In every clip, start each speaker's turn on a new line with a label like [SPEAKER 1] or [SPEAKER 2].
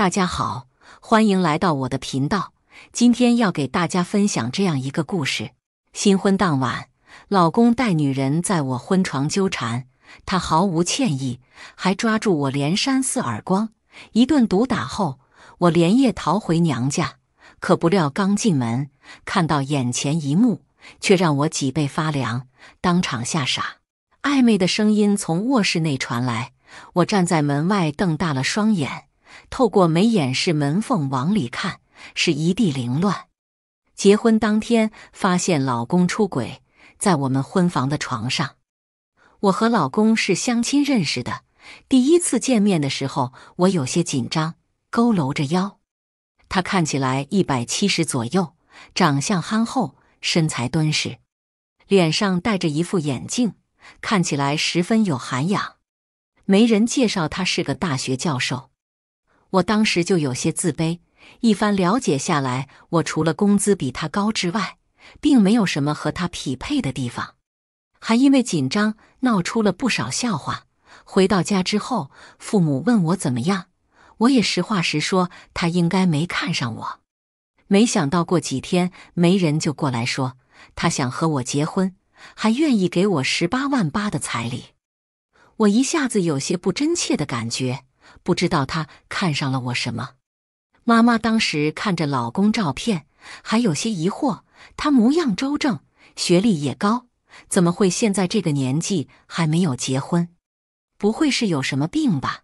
[SPEAKER 1] 大家好，欢迎来到我的频道。今天要给大家分享这样一个故事：新婚当晚，老公带女人在我婚床纠缠，他毫无歉意，还抓住我连扇四耳光。一顿毒打后，我连夜逃回娘家。可不料刚进门，看到眼前一幕，却让我脊背发凉，当场吓傻。暧昧的声音从卧室内传来，我站在门外瞪大了双眼。透过没掩饰门缝往里看，是一地凌乱。结婚当天发现老公出轨，在我们婚房的床上。我和老公是相亲认识的，第一次见面的时候我有些紧张，佝偻着腰。他看起来一百七十左右，长相憨厚，身材敦实，脸上戴着一副眼镜，看起来十分有涵养。媒人介绍他是个大学教授。我当时就有些自卑，一番了解下来，我除了工资比他高之外，并没有什么和他匹配的地方，还因为紧张闹出了不少笑话。回到家之后，父母问我怎么样，我也实话实说，他应该没看上我。没想到过几天，媒人就过来说他想和我结婚，还愿意给我十八万八的彩礼，我一下子有些不真切的感觉。不知道他看上了我什么？妈妈当时看着老公照片，还有些疑惑。他模样周正，学历也高，怎么会现在这个年纪还没有结婚？不会是有什么病吧？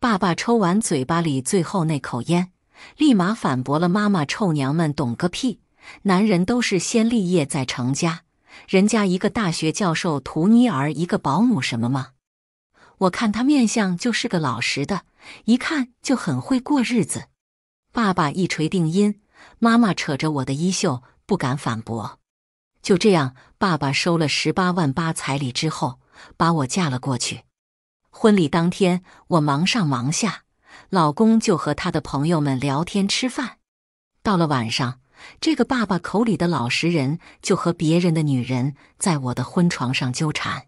[SPEAKER 1] 爸爸抽完嘴巴里最后那口烟，立马反驳了妈妈：“臭娘们，懂个屁！男人都是先立业再成家，人家一个大学教授图妮儿，一个保姆，什么吗？”我看他面相就是个老实的，一看就很会过日子。爸爸一锤定音，妈妈扯着我的衣袖不敢反驳。就这样，爸爸收了十八万八彩礼之后，把我嫁了过去。婚礼当天，我忙上忙下，老公就和他的朋友们聊天吃饭。到了晚上，这个爸爸口里的老实人就和别人的女人在我的婚床上纠缠，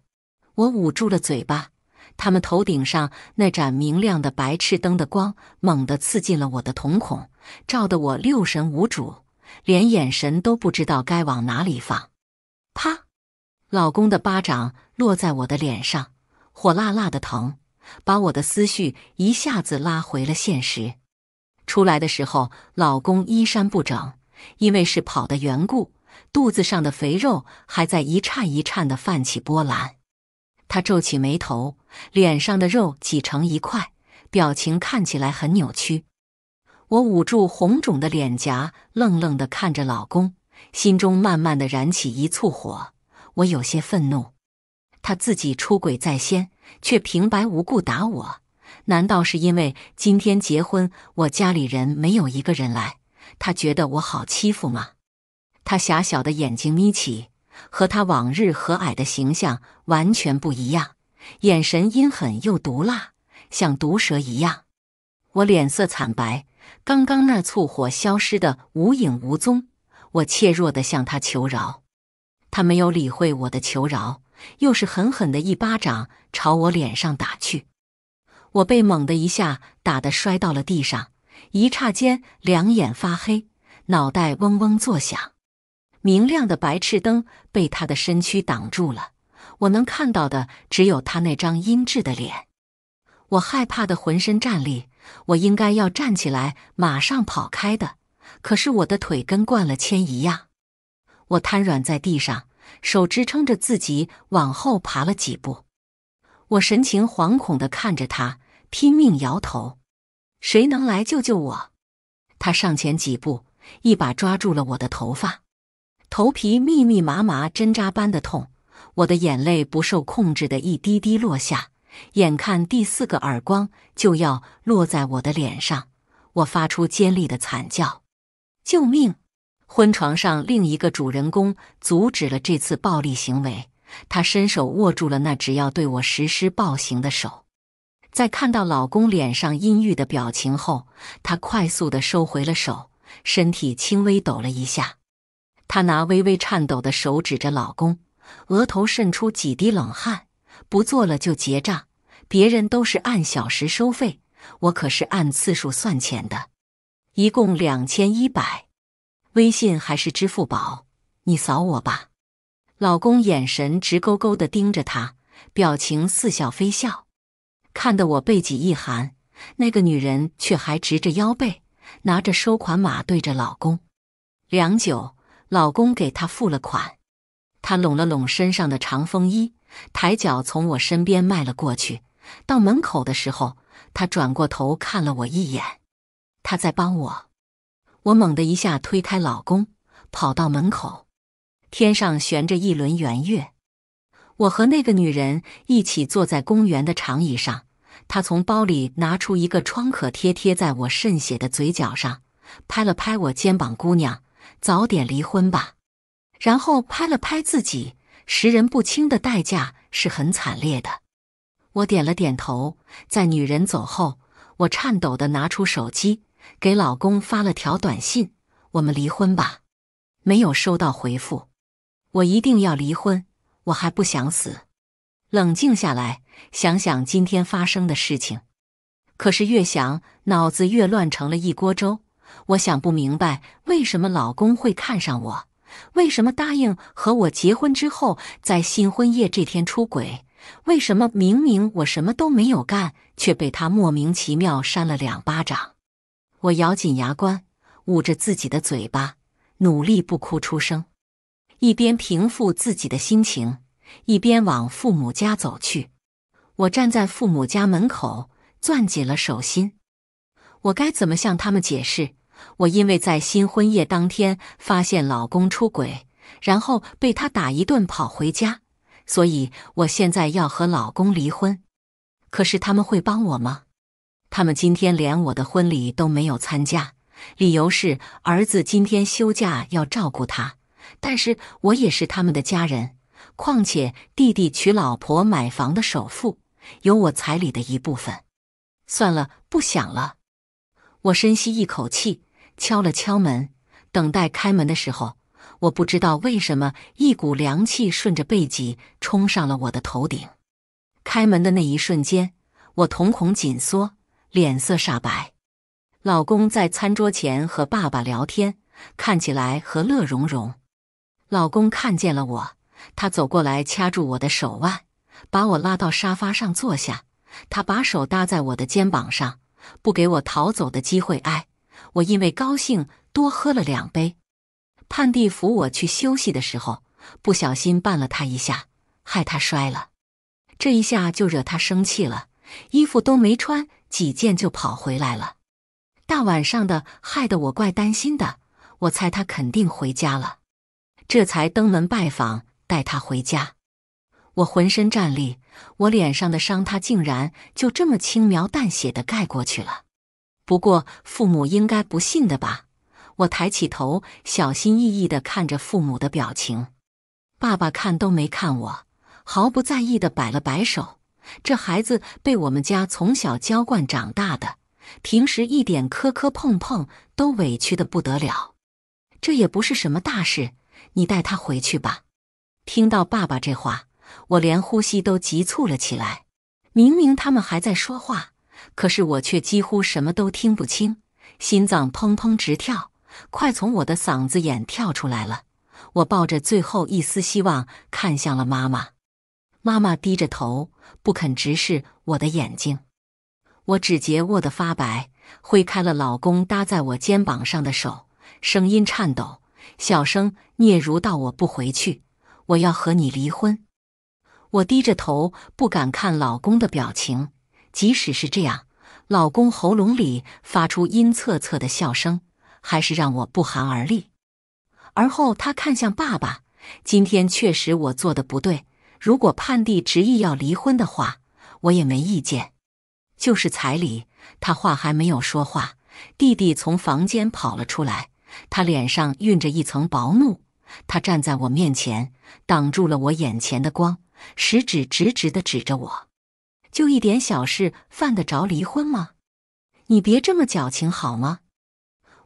[SPEAKER 1] 我捂住了嘴巴。他们头顶上那盏明亮的白炽灯的光猛地刺进了我的瞳孔，照得我六神无主，连眼神都不知道该往哪里放。啪！老公的巴掌落在我的脸上，火辣辣的疼，把我的思绪一下子拉回了现实。出来的时候，老公衣衫不整，因为是跑的缘故，肚子上的肥肉还在一颤一颤的泛起波澜。他皱起眉头，脸上的肉挤成一块，表情看起来很扭曲。我捂住红肿的脸颊，愣愣地看着老公，心中慢慢的燃起一簇火。我有些愤怒，他自己出轨在先，却平白无故打我。难道是因为今天结婚，我家里人没有一个人来，他觉得我好欺负吗？他狭小的眼睛眯起。和他往日和蔼的形象完全不一样，眼神阴狠又毒辣，像毒蛇一样。我脸色惨白，刚刚那簇火消失的无影无踪。我怯弱地向他求饶，他没有理会我的求饶，又是狠狠的一巴掌朝我脸上打去。我被猛的一下打得摔到了地上，一刹间两眼发黑，脑袋嗡嗡作响。明亮的白炽灯被他的身躯挡住了，我能看到的只有他那张阴鸷的脸。我害怕的浑身战栗，我应该要站起来马上跑开的，可是我的腿跟灌了铅一样，我瘫软在地上，手支撑着自己往后爬了几步。我神情惶恐的看着他，拼命摇头：“谁能来救救我？”他上前几步，一把抓住了我的头发。头皮密密麻麻，针扎般的痛，我的眼泪不受控制的一滴滴落下。眼看第四个耳光就要落在我的脸上，我发出尖利的惨叫：“救命！”婚床上另一个主人公阻止了这次暴力行为，他伸手握住了那只要对我实施暴行的手。在看到老公脸上阴郁的表情后，他快速的收回了手，身体轻微抖了一下。她拿微微颤抖的手指着老公，额头渗出几滴冷汗。不做了就结账，别人都是按小时收费，我可是按次数算钱的，一共两千一百。微信还是支付宝？你扫我吧。老公眼神直勾勾的盯着她，表情似笑非笑，看得我背脊一寒。那个女人却还直着腰背，拿着收款码对着老公，良久。老公给她付了款，她拢了拢身上的长风衣，抬脚从我身边迈了过去。到门口的时候，她转过头看了我一眼。她在帮我。我猛地一下推开老公，跑到门口。天上悬着一轮圆月。我和那个女人一起坐在公园的长椅上。她从包里拿出一个创可贴，贴在我渗血的嘴角上，拍了拍我肩膀：“姑娘。”早点离婚吧，然后拍了拍自己，识人不清的代价是很惨烈的。我点了点头，在女人走后，我颤抖的拿出手机，给老公发了条短信：“我们离婚吧。”没有收到回复，我一定要离婚，我还不想死。冷静下来，想想今天发生的事情，可是越想，脑子越乱成了一锅粥。我想不明白，为什么老公会看上我？为什么答应和我结婚之后，在新婚夜这天出轨？为什么明明我什么都没有干，却被他莫名其妙扇了两巴掌？我咬紧牙关，捂着自己的嘴巴，努力不哭出声，一边平复自己的心情，一边往父母家走去。我站在父母家门口，攥紧了手心，我该怎么向他们解释？我因为在新婚夜当天发现老公出轨，然后被他打一顿跑回家，所以我现在要和老公离婚。可是他们会帮我吗？他们今天连我的婚礼都没有参加，理由是儿子今天休假要照顾他。但是我也是他们的家人，况且弟弟娶老婆买房的首付有我彩礼的一部分。算了，不想了。我深吸一口气。敲了敲门，等待开门的时候，我不知道为什么一股凉气顺着背脊冲上了我的头顶。开门的那一瞬间，我瞳孔紧缩，脸色煞白。老公在餐桌前和爸爸聊天，看起来和乐融融。老公看见了我，他走过来，掐住我的手腕，把我拉到沙发上坐下。他把手搭在我的肩膀上，不给我逃走的机会。哎。我因为高兴多喝了两杯，盼弟扶我去休息的时候，不小心绊了他一下，害他摔了。这一下就惹他生气了，衣服都没穿几件就跑回来了。大晚上的，害得我怪担心的。我猜他肯定回家了，这才登门拜访，带他回家。我浑身战栗，我脸上的伤，他竟然就这么轻描淡写的盖过去了。不过，父母应该不信的吧？我抬起头，小心翼翼的看着父母的表情。爸爸看都没看我，毫不在意的摆了摆手。这孩子被我们家从小娇惯长大的，平时一点磕磕碰碰都委屈的不得了。这也不是什么大事，你带他回去吧。听到爸爸这话，我连呼吸都急促了起来。明明他们还在说话。可是我却几乎什么都听不清，心脏砰砰直跳，快从我的嗓子眼跳出来了。我抱着最后一丝希望看向了妈妈，妈妈低着头，不肯直视我的眼睛。我指节握得发白，挥开了老公搭在我肩膀上的手，声音颤抖，小声嗫嚅道：“我不回去，我要和你离婚。”我低着头，不敢看老公的表情。即使是这样，老公喉咙里发出阴恻恻的笑声，还是让我不寒而栗。而后，他看向爸爸，今天确实我做的不对。如果盼弟执意要离婚的话，我也没意见。就是彩礼，他话还没有说话，弟弟从房间跑了出来，他脸上晕着一层薄怒。他站在我面前，挡住了我眼前的光，食指直直地指着我。就一点小事，犯得着离婚吗？你别这么矫情好吗？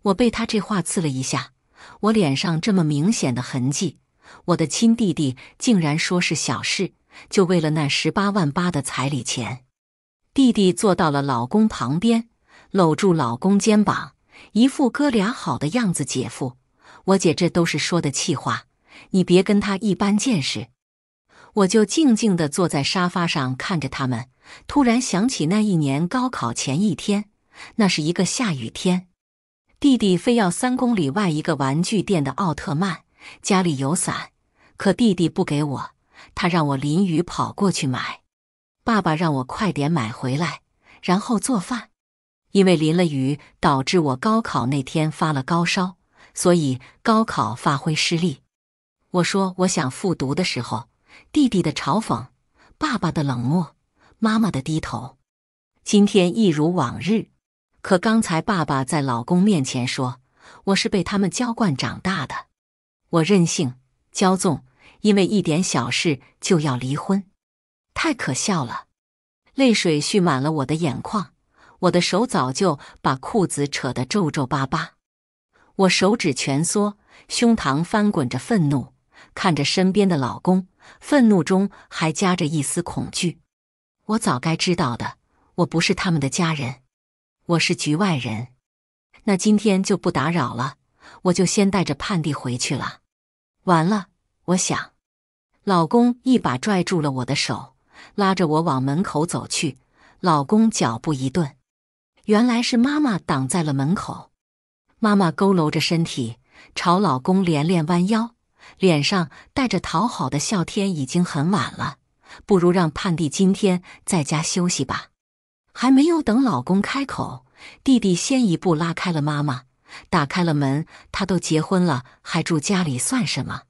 [SPEAKER 1] 我被他这话刺了一下，我脸上这么明显的痕迹，我的亲弟弟竟然说是小事，就为了那十八万八的彩礼钱。弟弟坐到了老公旁边，搂住老公肩膀，一副哥俩好的样子。姐夫，我姐这都是说的气话，你别跟他一般见识。我就静静的坐在沙发上看着他们。突然想起那一年高考前一天，那是一个下雨天，弟弟非要三公里外一个玩具店的奥特曼，家里有伞，可弟弟不给我，他让我淋雨跑过去买。爸爸让我快点买回来，然后做饭。因为淋了雨导致我高考那天发了高烧，所以高考发挥失利。我说我想复读的时候，弟弟的嘲讽，爸爸的冷漠。妈妈的低头，今天一如往日。可刚才爸爸在老公面前说：“我是被他们娇惯长大的，我任性骄纵，因为一点小事就要离婚，太可笑了。”泪水蓄满了我的眼眶，我的手早就把裤子扯得皱皱巴巴。我手指蜷缩，胸膛翻滚着愤怒，看着身边的老公，愤怒中还夹着一丝恐惧。我早该知道的，我不是他们的家人，我是局外人。那今天就不打扰了，我就先带着盼弟回去了。完了，我想，老公一把拽住了我的手，拉着我往门口走去。老公脚步一顿，原来是妈妈挡在了门口。妈妈佝偻着身体，朝老公连连弯腰，脸上带着讨好的笑。天已经很晚了。不如让盼弟今天在家休息吧。还没有等老公开口，弟弟先一步拉开了妈妈，打开了门。他都结婚了，还住家里算什么？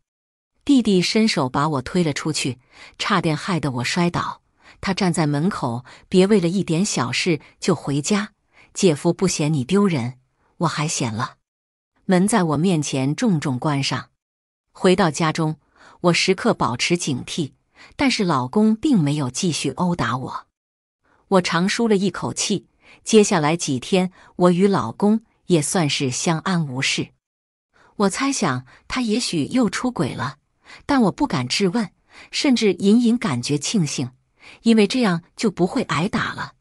[SPEAKER 1] 弟弟伸手把我推了出去，差点害得我摔倒。他站在门口，别为了一点小事就回家。姐夫不嫌你丢人，我还嫌了。门在我面前重重关上。回到家中，我时刻保持警惕。但是老公并没有继续殴打我，我长舒了一口气。接下来几天，我与老公也算是相安无事。我猜想他也许又出轨了，但我不敢质问，甚至隐隐感觉庆幸，因为这样就不会挨打了。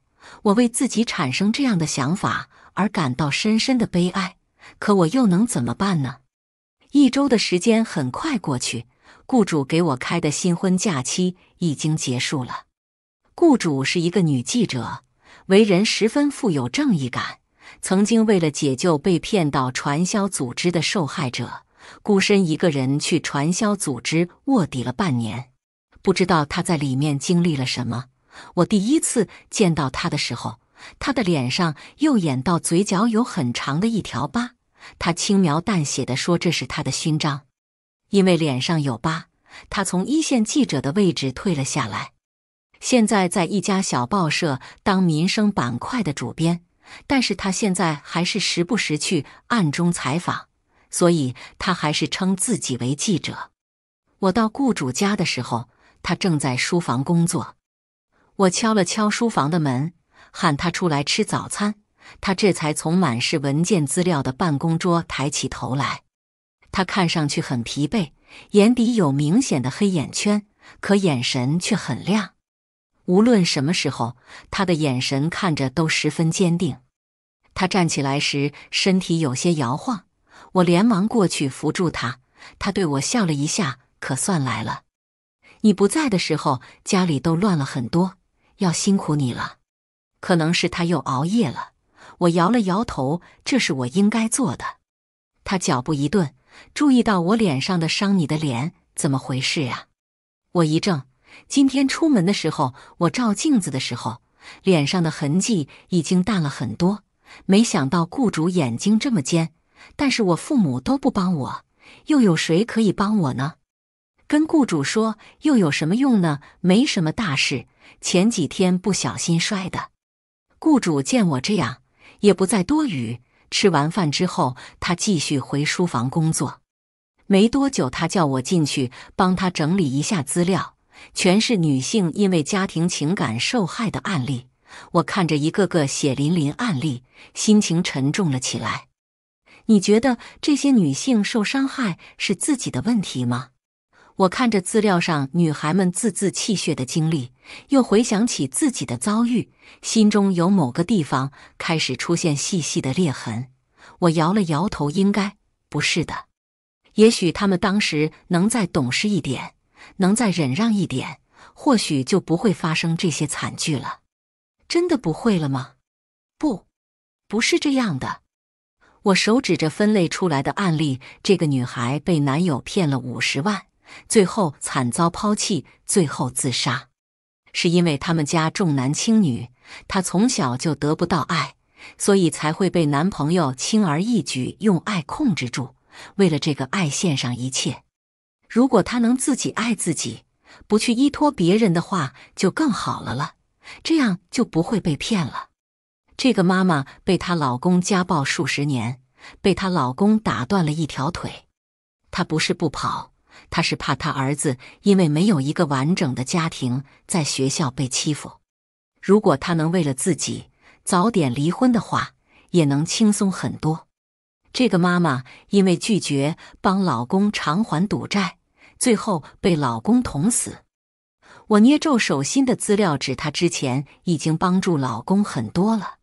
[SPEAKER 1] 我为自己产生这样的想法而感到深深的悲哀。可我又能怎么办呢？一周的时间很快过去。雇主给我开的新婚假期已经结束了。雇主是一个女记者，为人十分富有正义感，曾经为了解救被骗到传销组织的受害者，孤身一个人去传销组织卧底了半年，不知道她在里面经历了什么。我第一次见到她的时候，她的脸上右眼到嘴角有很长的一条疤，她轻描淡写的说这是她的勋章。因为脸上有疤，他从一线记者的位置退了下来，现在在一家小报社当民生板块的主编。但是他现在还是时不时去暗中采访，所以他还是称自己为记者。我到雇主家的时候，他正在书房工作。我敲了敲书房的门，喊他出来吃早餐。他这才从满是文件资料的办公桌抬起头来。他看上去很疲惫，眼底有明显的黑眼圈，可眼神却很亮。无论什么时候，他的眼神看着都十分坚定。他站起来时身体有些摇晃，我连忙过去扶住他。他对我笑了一下，可算来了。你不在的时候，家里都乱了很多，要辛苦你了。可能是他又熬夜了，我摇了摇头，这是我应该做的。他脚步一顿。注意到我脸上的伤，你的脸怎么回事呀？我一怔，今天出门的时候，我照镜子的时候，脸上的痕迹已经淡了很多。没想到雇主眼睛这么尖，但是我父母都不帮我，又有谁可以帮我呢？跟雇主说又有什么用呢？没什么大事，前几天不小心摔的。雇主见我这样，也不再多语。吃完饭之后，他继续回书房工作。没多久，他叫我进去帮他整理一下资料，全是女性因为家庭情感受害的案例。我看着一个个血淋淋案例，心情沉重了起来。你觉得这些女性受伤害是自己的问题吗？我看着资料上女孩们字字泣血的经历，又回想起自己的遭遇，心中有某个地方开始出现细细的裂痕。我摇了摇头，应该不是的。也许他们当时能再懂事一点，能再忍让一点，或许就不会发生这些惨剧了。真的不会了吗？不，不是这样的。我手指着分类出来的案例，这个女孩被男友骗了五十万。最后惨遭抛弃，最后自杀，是因为他们家重男轻女，她从小就得不到爱，所以才会被男朋友轻而易举用爱控制住，为了这个爱献上一切。如果她能自己爱自己，不去依托别人的话，就更好了了，这样就不会被骗了。这个妈妈被她老公家暴数十年，被她老公打断了一条腿，她不是不跑。他是怕他儿子因为没有一个完整的家庭在学校被欺负。如果他能为了自己早点离婚的话，也能轻松很多。这个妈妈因为拒绝帮老公偿还赌债，最后被老公捅死。我捏皱手心的资料纸，她之前已经帮助老公很多了。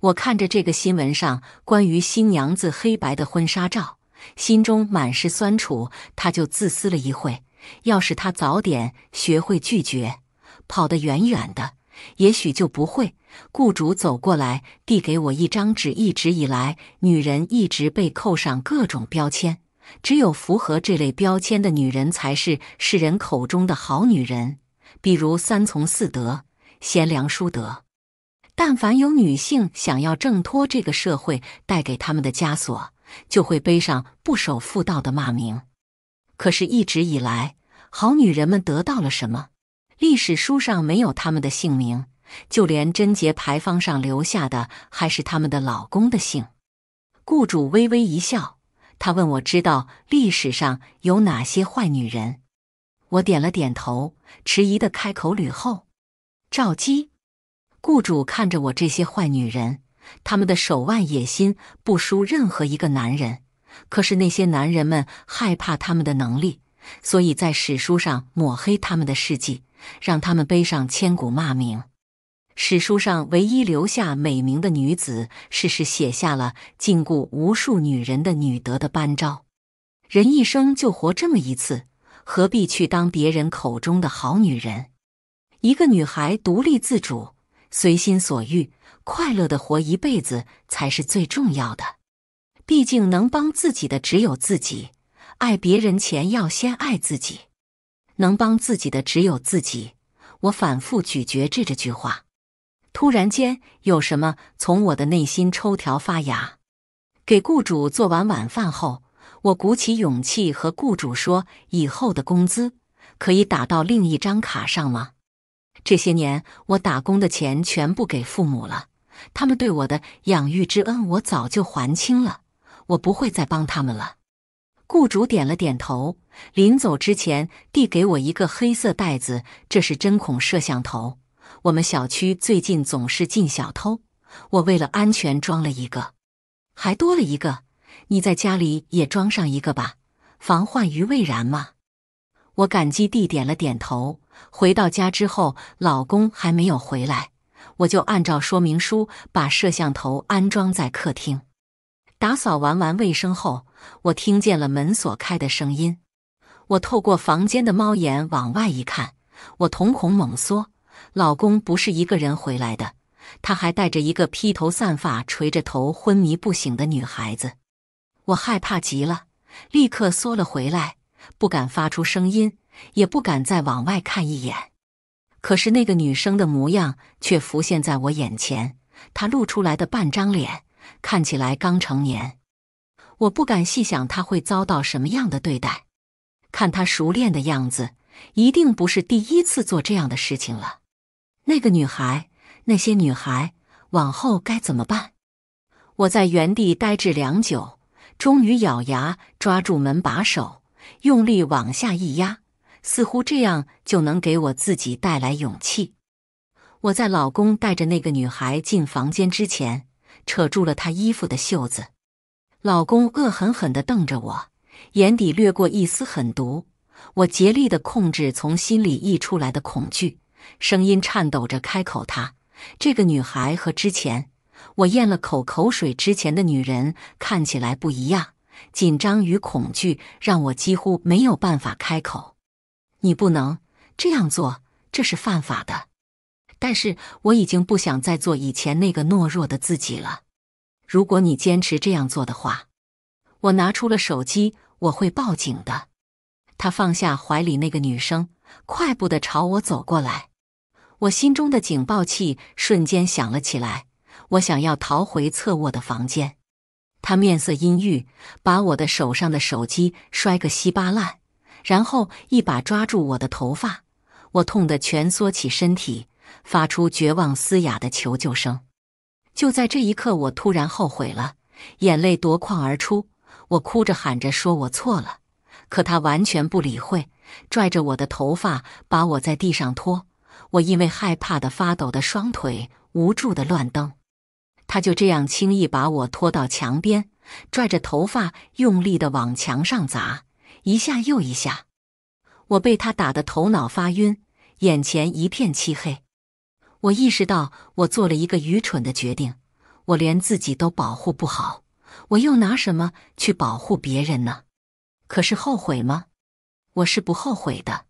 [SPEAKER 1] 我看着这个新闻上关于新娘子黑白的婚纱照。心中满是酸楚，他就自私了一会。要是他早点学会拒绝，跑得远远的，也许就不会。雇主走过来，递给我一张纸。一直以来，女人一直被扣上各种标签，只有符合这类标签的女人才是世人口中的好女人，比如三从四德、贤良淑德。但凡有女性想要挣脱这个社会带给他们的枷锁。就会背上不守妇道的骂名。可是，一直以来，好女人们得到了什么？历史书上没有他们的姓名，就连贞节牌坊上留下的还是他们的老公的姓。雇主微微一笑，他问我知道历史上有哪些坏女人？我点了点头，迟疑的开口：“吕后、赵姬。”雇主看着我，这些坏女人。他们的手腕野心不输任何一个男人，可是那些男人们害怕他们的能力，所以在史书上抹黑他们的事迹，让他们背上千古骂名。史书上唯一留下美名的女子，是是写下了禁锢无数女人的女德的班昭。人一生就活这么一次，何必去当别人口中的好女人？一个女孩独立自主，随心所欲。快乐的活一辈子才是最重要的，毕竟能帮自己的只有自己。爱别人前要先爱自己，能帮自己的只有自己。我反复咀嚼这这句话，突然间有什么从我的内心抽条发芽。给雇主做完晚饭后，我鼓起勇气和雇主说：“以后的工资可以打到另一张卡上吗？”这些年我打工的钱全部给父母了。他们对我的养育之恩，我早就还清了，我不会再帮他们了。雇主点了点头，临走之前递给我一个黑色袋子，这是针孔摄像头。我们小区最近总是进小偷，我为了安全装了一个，还多了一个，你在家里也装上一个吧，防患于未然嘛。我感激地点了点头。回到家之后，老公还没有回来。我就按照说明书把摄像头安装在客厅。打扫完完卫生后，我听见了门锁开的声音。我透过房间的猫眼往外一看，我瞳孔猛缩。老公不是一个人回来的，他还带着一个披头散发、垂着头、昏迷不醒的女孩子。我害怕极了，立刻缩了回来，不敢发出声音，也不敢再往外看一眼。可是那个女生的模样却浮现在我眼前，她露出来的半张脸看起来刚成年，我不敢细想她会遭到什么样的对待。看她熟练的样子，一定不是第一次做这样的事情了。那个女孩，那些女孩，往后该怎么办？我在原地呆滞良久，终于咬牙抓住门把手，用力往下一压。似乎这样就能给我自己带来勇气。我在老公带着那个女孩进房间之前，扯住了她衣服的袖子。老公恶狠狠地瞪着我，眼底掠过一丝狠毒。我竭力的控制从心里溢出来的恐惧，声音颤抖着开口：“她这个女孩和之前……我咽了口口水，之前的女人看起来不一样。紧张与恐惧让我几乎没有办法开口。”你不能这样做，这是犯法的。但是我已经不想再做以前那个懦弱的自己了。如果你坚持这样做的话，我拿出了手机，我会报警的。他放下怀里那个女生，快步的朝我走过来。我心中的警报器瞬间响了起来，我想要逃回侧卧的房间。他面色阴郁，把我的手上的手机摔个稀巴烂。然后一把抓住我的头发，我痛得蜷缩起身体，发出绝望嘶哑的求救声。就在这一刻，我突然后悔了，眼泪夺眶而出，我哭着喊着说：“我错了。”可他完全不理会，拽着我的头发，把我在地上拖。我因为害怕的发抖的双腿，无助的乱蹬。他就这样轻易把我拖到墙边，拽着头发，用力的往墙上砸。一下又一下，我被他打得头脑发晕，眼前一片漆黑。我意识到我做了一个愚蠢的决定，我连自己都保护不好，我又拿什么去保护别人呢？可是后悔吗？我是不后悔的。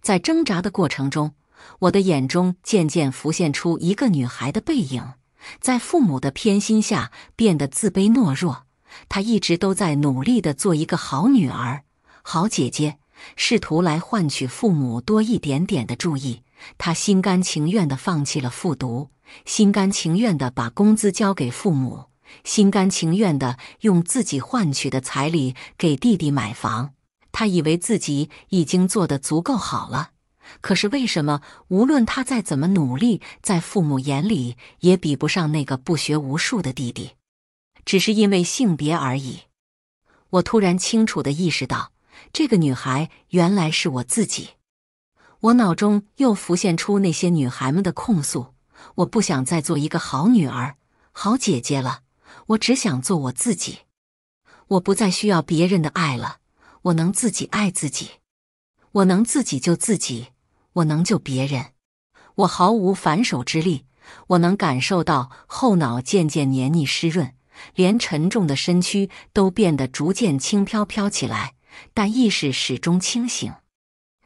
[SPEAKER 1] 在挣扎的过程中，我的眼中渐渐浮现出一个女孩的背影，在父母的偏心下变得自卑懦弱，她一直都在努力的做一个好女儿。好姐姐试图来换取父母多一点点的注意，她心甘情愿地放弃了复读，心甘情愿地把工资交给父母，心甘情愿地用自己换取的彩礼给弟弟买房。她以为自己已经做得足够好了，可是为什么无论她再怎么努力，在父母眼里也比不上那个不学无术的弟弟？只是因为性别而已。我突然清楚地意识到。这个女孩原来是我自己，我脑中又浮现出那些女孩们的控诉。我不想再做一个好女儿、好姐姐了，我只想做我自己。我不再需要别人的爱了，我能自己爱自己，我能自己救自己，我能救别人。我毫无反手之力。我能感受到后脑渐渐黏腻湿润，连沉重的身躯都变得逐渐轻飘飘起来。但意识始终清醒，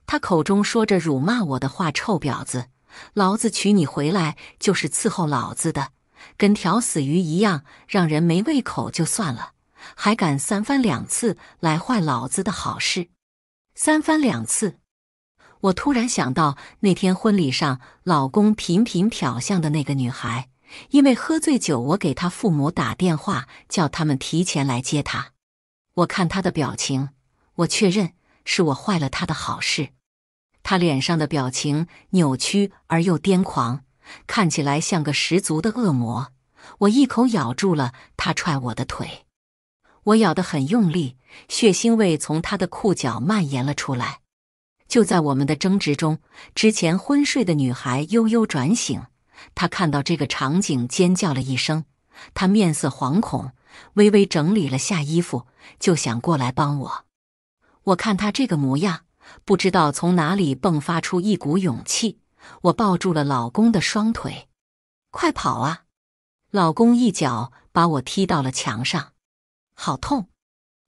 [SPEAKER 1] 他口中说着辱骂我的话：“臭婊子，老子娶你回来就是伺候老子的，跟条死鱼一样，让人没胃口就算了，还敢三番两次来坏老子的好事。”三番两次，我突然想到那天婚礼上老公频频瞟向的那个女孩，因为喝醉酒，我给她父母打电话，叫他们提前来接她。我看她的表情。我确认是我坏了他的好事，他脸上的表情扭曲而又癫狂，看起来像个十足的恶魔。我一口咬住了他踹我的腿，我咬得很用力，血腥味从他的裤脚蔓延了出来。就在我们的争执中，之前昏睡的女孩悠悠转醒，她看到这个场景尖叫了一声，她面色惶恐，微微整理了下衣服，就想过来帮我。我看他这个模样，不知道从哪里迸发出一股勇气，我抱住了老公的双腿，快跑啊！老公一脚把我踢到了墙上，好痛，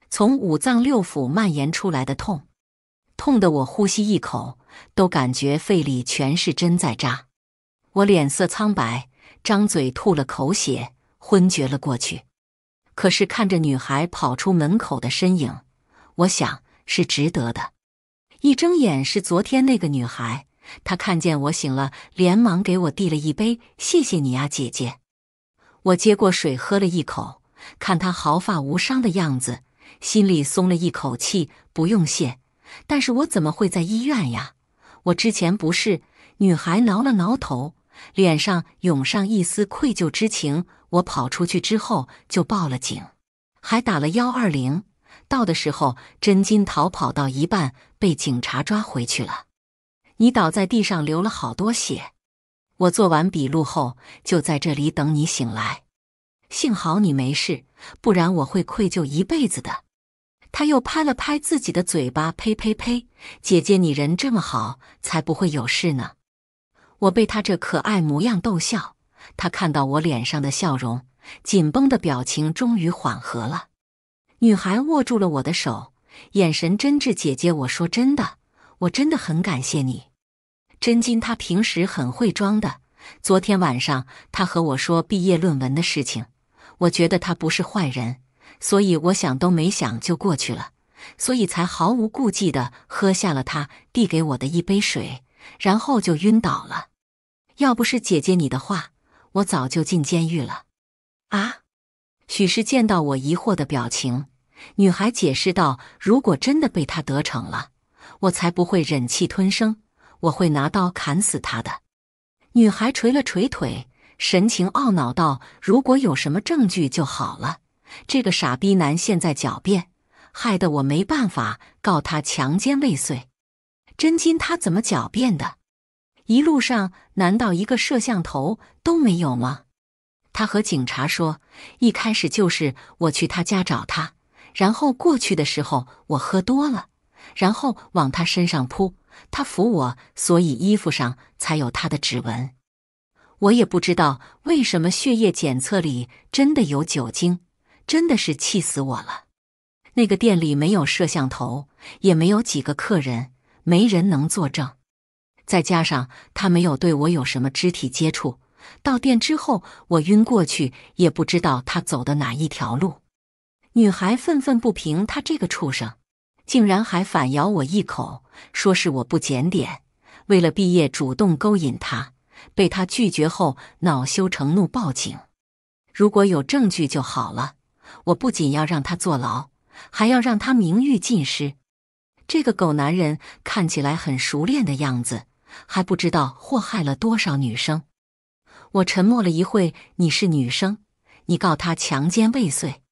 [SPEAKER 1] 从五脏六腑蔓延出来的痛，痛得我呼吸一口都感觉肺里全是针在扎。我脸色苍白，张嘴吐了口血，昏厥了过去。可是看着女孩跑出门口的身影，我想。是值得的。一睁眼是昨天那个女孩，她看见我醒了，连忙给我递了一杯。谢谢你啊，姐姐。我接过水喝了一口，看她毫发无伤的样子，心里松了一口气。不用谢。但是我怎么会在医院呀？我之前不是……女孩挠了挠头，脸上涌上一丝愧疚之情。我跑出去之后就报了警，还打了幺二零。到的时候，真金逃跑到一半被警察抓回去了。你倒在地上流了好多血。我做完笔录后就在这里等你醒来。幸好你没事，不然我会愧疚一辈子的。他又拍了拍自己的嘴巴，呸呸呸！姐姐你人这么好，才不会有事呢。我被他这可爱模样逗笑。他看到我脸上的笑容，紧绷的表情终于缓和了。女孩握住了我的手，眼神真挚。姐姐，我说真的，我真的很感谢你。真金他平时很会装的，昨天晚上他和我说毕业论文的事情，我觉得他不是坏人，所以我想都没想就过去了，所以才毫无顾忌的喝下了他递给我的一杯水，然后就晕倒了。要不是姐姐你的话，我早就进监狱了。啊！许是见到我疑惑的表情。女孩解释道：“如果真的被他得逞了，我才不会忍气吞声，我会拿刀砍死他的。”女孩捶了捶腿，神情懊恼道：“如果有什么证据就好了。这个傻逼男现在狡辩，害得我没办法告他强奸未遂。真金他怎么狡辩的？一路上难道一个摄像头都没有吗？他和警察说，一开始就是我去他家找他。”然后过去的时候，我喝多了，然后往他身上扑，他扶我，所以衣服上才有他的指纹。我也不知道为什么血液检测里真的有酒精，真的是气死我了。那个店里没有摄像头，也没有几个客人，没人能作证。再加上他没有对我有什么肢体接触，到店之后我晕过去，也不知道他走的哪一条路。女孩愤愤不平，他这个畜生竟然还反咬我一口，说是我不检点。为了毕业，主动勾引他，被他拒绝后恼羞成怒报警。如果有证据就好了，我不仅要让他坐牢，还要让他名誉尽失。这个狗男人看起来很熟练的样子，还不知道祸害了多少女生。我沉默了一会，你是女生，你告他强奸未遂。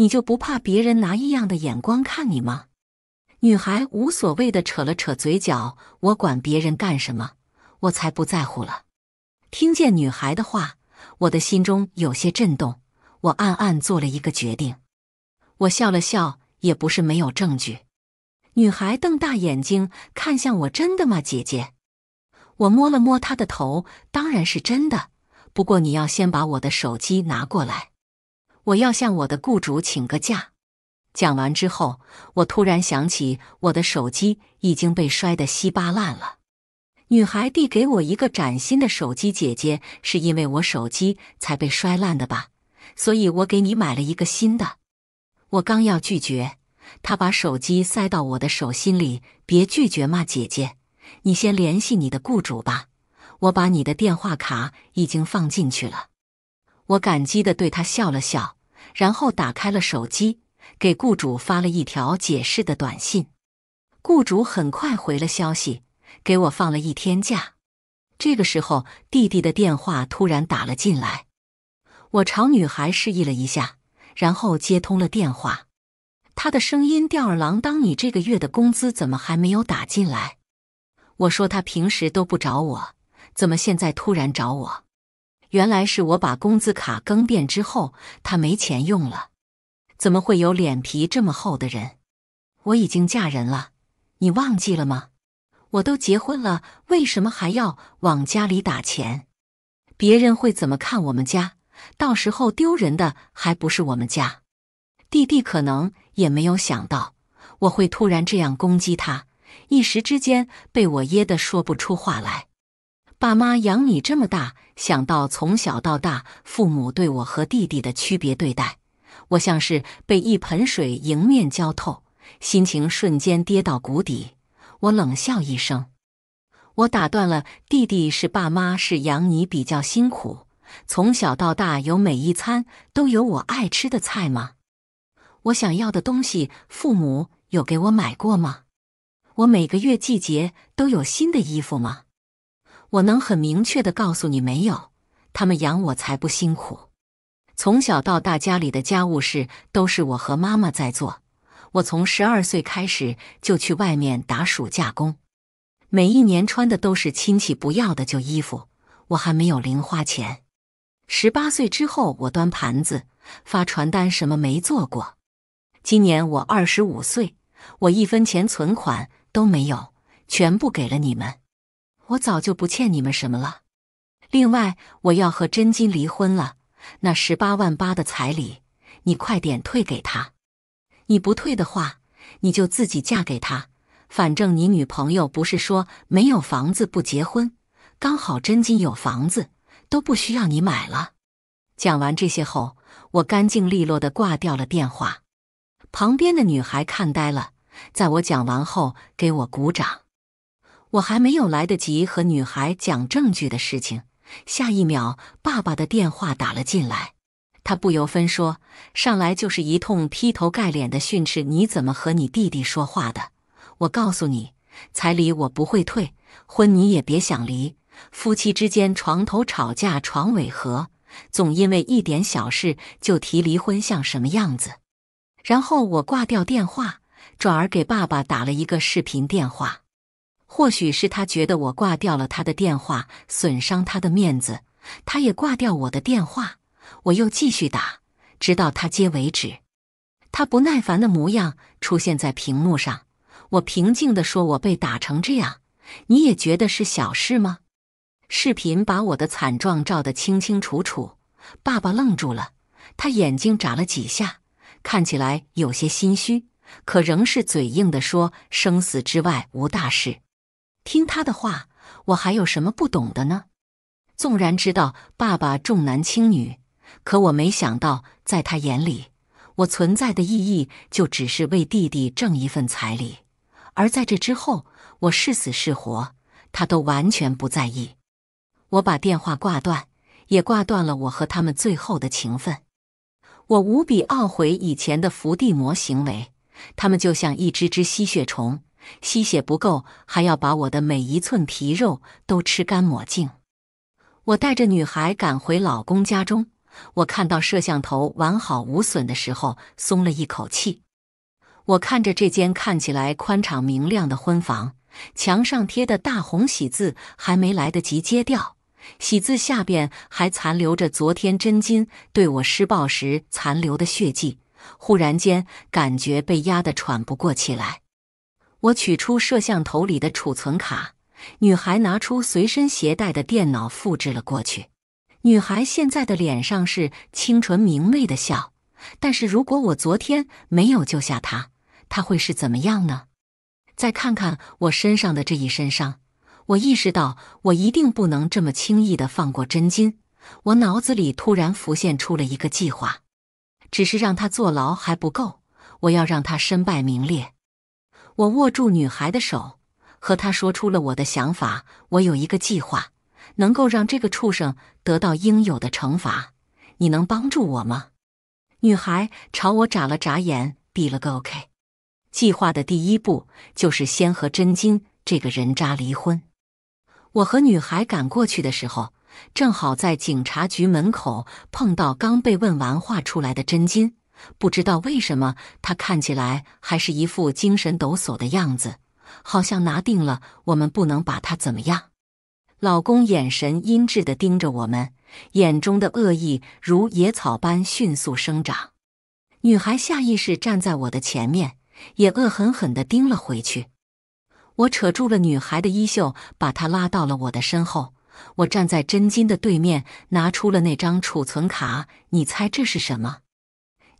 [SPEAKER 1] 你就不怕别人拿异样的眼光看你吗？女孩无所谓的扯了扯嘴角，我管别人干什么？我才不在乎了。听见女孩的话，我的心中有些震动，我暗暗做了一个决定。我笑了笑，也不是没有证据。女孩瞪大眼睛看向我，真的吗，姐姐？我摸了摸她的头，当然是真的。不过你要先把我的手机拿过来。我要向我的雇主请个假。讲完之后，我突然想起我的手机已经被摔得稀巴烂了。女孩递给我一个崭新的手机，姐姐是因为我手机才被摔烂的吧？所以我给你买了一个新的。我刚要拒绝，她把手机塞到我的手心里，别拒绝嘛，姐姐。你先联系你的雇主吧，我把你的电话卡已经放进去了。我感激的对她笑了笑。然后打开了手机，给雇主发了一条解释的短信。雇主很快回了消息，给我放了一天假。这个时候，弟弟的电话突然打了进来，我朝女孩示意了一下，然后接通了电话。他的声音吊儿郎当：“你这个月的工资怎么还没有打进来？”我说：“他平时都不找我，怎么现在突然找我？”原来是我把工资卡更变之后，他没钱用了。怎么会有脸皮这么厚的人？我已经嫁人了，你忘记了吗？我都结婚了，为什么还要往家里打钱？别人会怎么看我们家？到时候丢人的还不是我们家？弟弟可能也没有想到我会突然这样攻击他，一时之间被我噎得说不出话来。爸妈养你这么大。想到从小到大，父母对我和弟弟的区别对待，我像是被一盆水迎面浇透，心情瞬间跌到谷底。我冷笑一声，我打断了：“弟弟是爸妈是养你比较辛苦，从小到大有每一餐都有我爱吃的菜吗？我想要的东西，父母有给我买过吗？我每个月季节都有新的衣服吗？”我能很明确的告诉你，没有，他们养我才不辛苦。从小到大，家里的家务事都是我和妈妈在做。我从十二岁开始就去外面打暑假工，每一年穿的都是亲戚不要的旧衣服。我还没有零花钱。十八岁之后，我端盘子、发传单，什么没做过。今年我二十五岁，我一分钱存款都没有，全部给了你们。我早就不欠你们什么了。另外，我要和真金离婚了，那十八万八的彩礼，你快点退给他。你不退的话，你就自己嫁给他。反正你女朋友不是说没有房子不结婚，刚好真金有房子，都不需要你买了。讲完这些后，我干净利落的挂掉了电话。旁边的女孩看呆了，在我讲完后给我鼓掌。我还没有来得及和女孩讲证据的事情，下一秒爸爸的电话打了进来。他不由分说，上来就是一通劈头盖脸的训斥：“你怎么和你弟弟说话的？我告诉你，彩礼我不会退，婚你也别想离。夫妻之间，床头吵架，床尾和，总因为一点小事就提离婚，像什么样子？”然后我挂掉电话，转而给爸爸打了一个视频电话。或许是他觉得我挂掉了他的电话，损伤他的面子，他也挂掉我的电话。我又继续打，直到他接为止。他不耐烦的模样出现在屏幕上。我平静地说：“我被打成这样，你也觉得是小事吗？”视频把我的惨状照得清清楚楚。爸爸愣住了，他眼睛眨了几下，看起来有些心虚，可仍是嘴硬地说：“生死之外无大事。”听他的话，我还有什么不懂的呢？纵然知道爸爸重男轻女，可我没想到，在他眼里，我存在的意义就只是为弟弟挣一份彩礼。而在这之后，我是死是活，他都完全不在意。我把电话挂断，也挂断了我和他们最后的情分。我无比懊悔以前的伏地魔行为，他们就像一只只吸血虫。吸血不够，还要把我的每一寸皮肉都吃干抹净。我带着女孩赶回老公家中，我看到摄像头完好无损的时候，松了一口气。我看着这间看起来宽敞明亮的婚房，墙上贴的大红喜字还没来得及揭掉，喜字下边还残留着昨天真金对我施暴时残留的血迹。忽然间，感觉被压得喘不过气来。我取出摄像头里的储存卡，女孩拿出随身携带的电脑复制了过去。女孩现在的脸上是清纯明媚的笑，但是如果我昨天没有救下她，她会是怎么样呢？再看看我身上的这一身伤，我意识到我一定不能这么轻易的放过真金。我脑子里突然浮现出了一个计划，只是让他坐牢还不够，我要让他身败名裂。我握住女孩的手，和她说出了我的想法。我有一个计划，能够让这个畜生得到应有的惩罚。你能帮助我吗？女孩朝我眨了眨眼，比了个 OK。计划的第一步就是先和真金这个人渣离婚。我和女孩赶过去的时候，正好在警察局门口碰到刚被问完话出来的真金。不知道为什么，他看起来还是一副精神抖擞的样子，好像拿定了我们不能把他怎么样。老公眼神阴鸷的盯着我们，眼中的恶意如野草般迅速生长。女孩下意识站在我的前面，也恶狠狠地盯了回去。我扯住了女孩的衣袖，把她拉到了我的身后。我站在真金的对面，拿出了那张储存卡。你猜这是什么？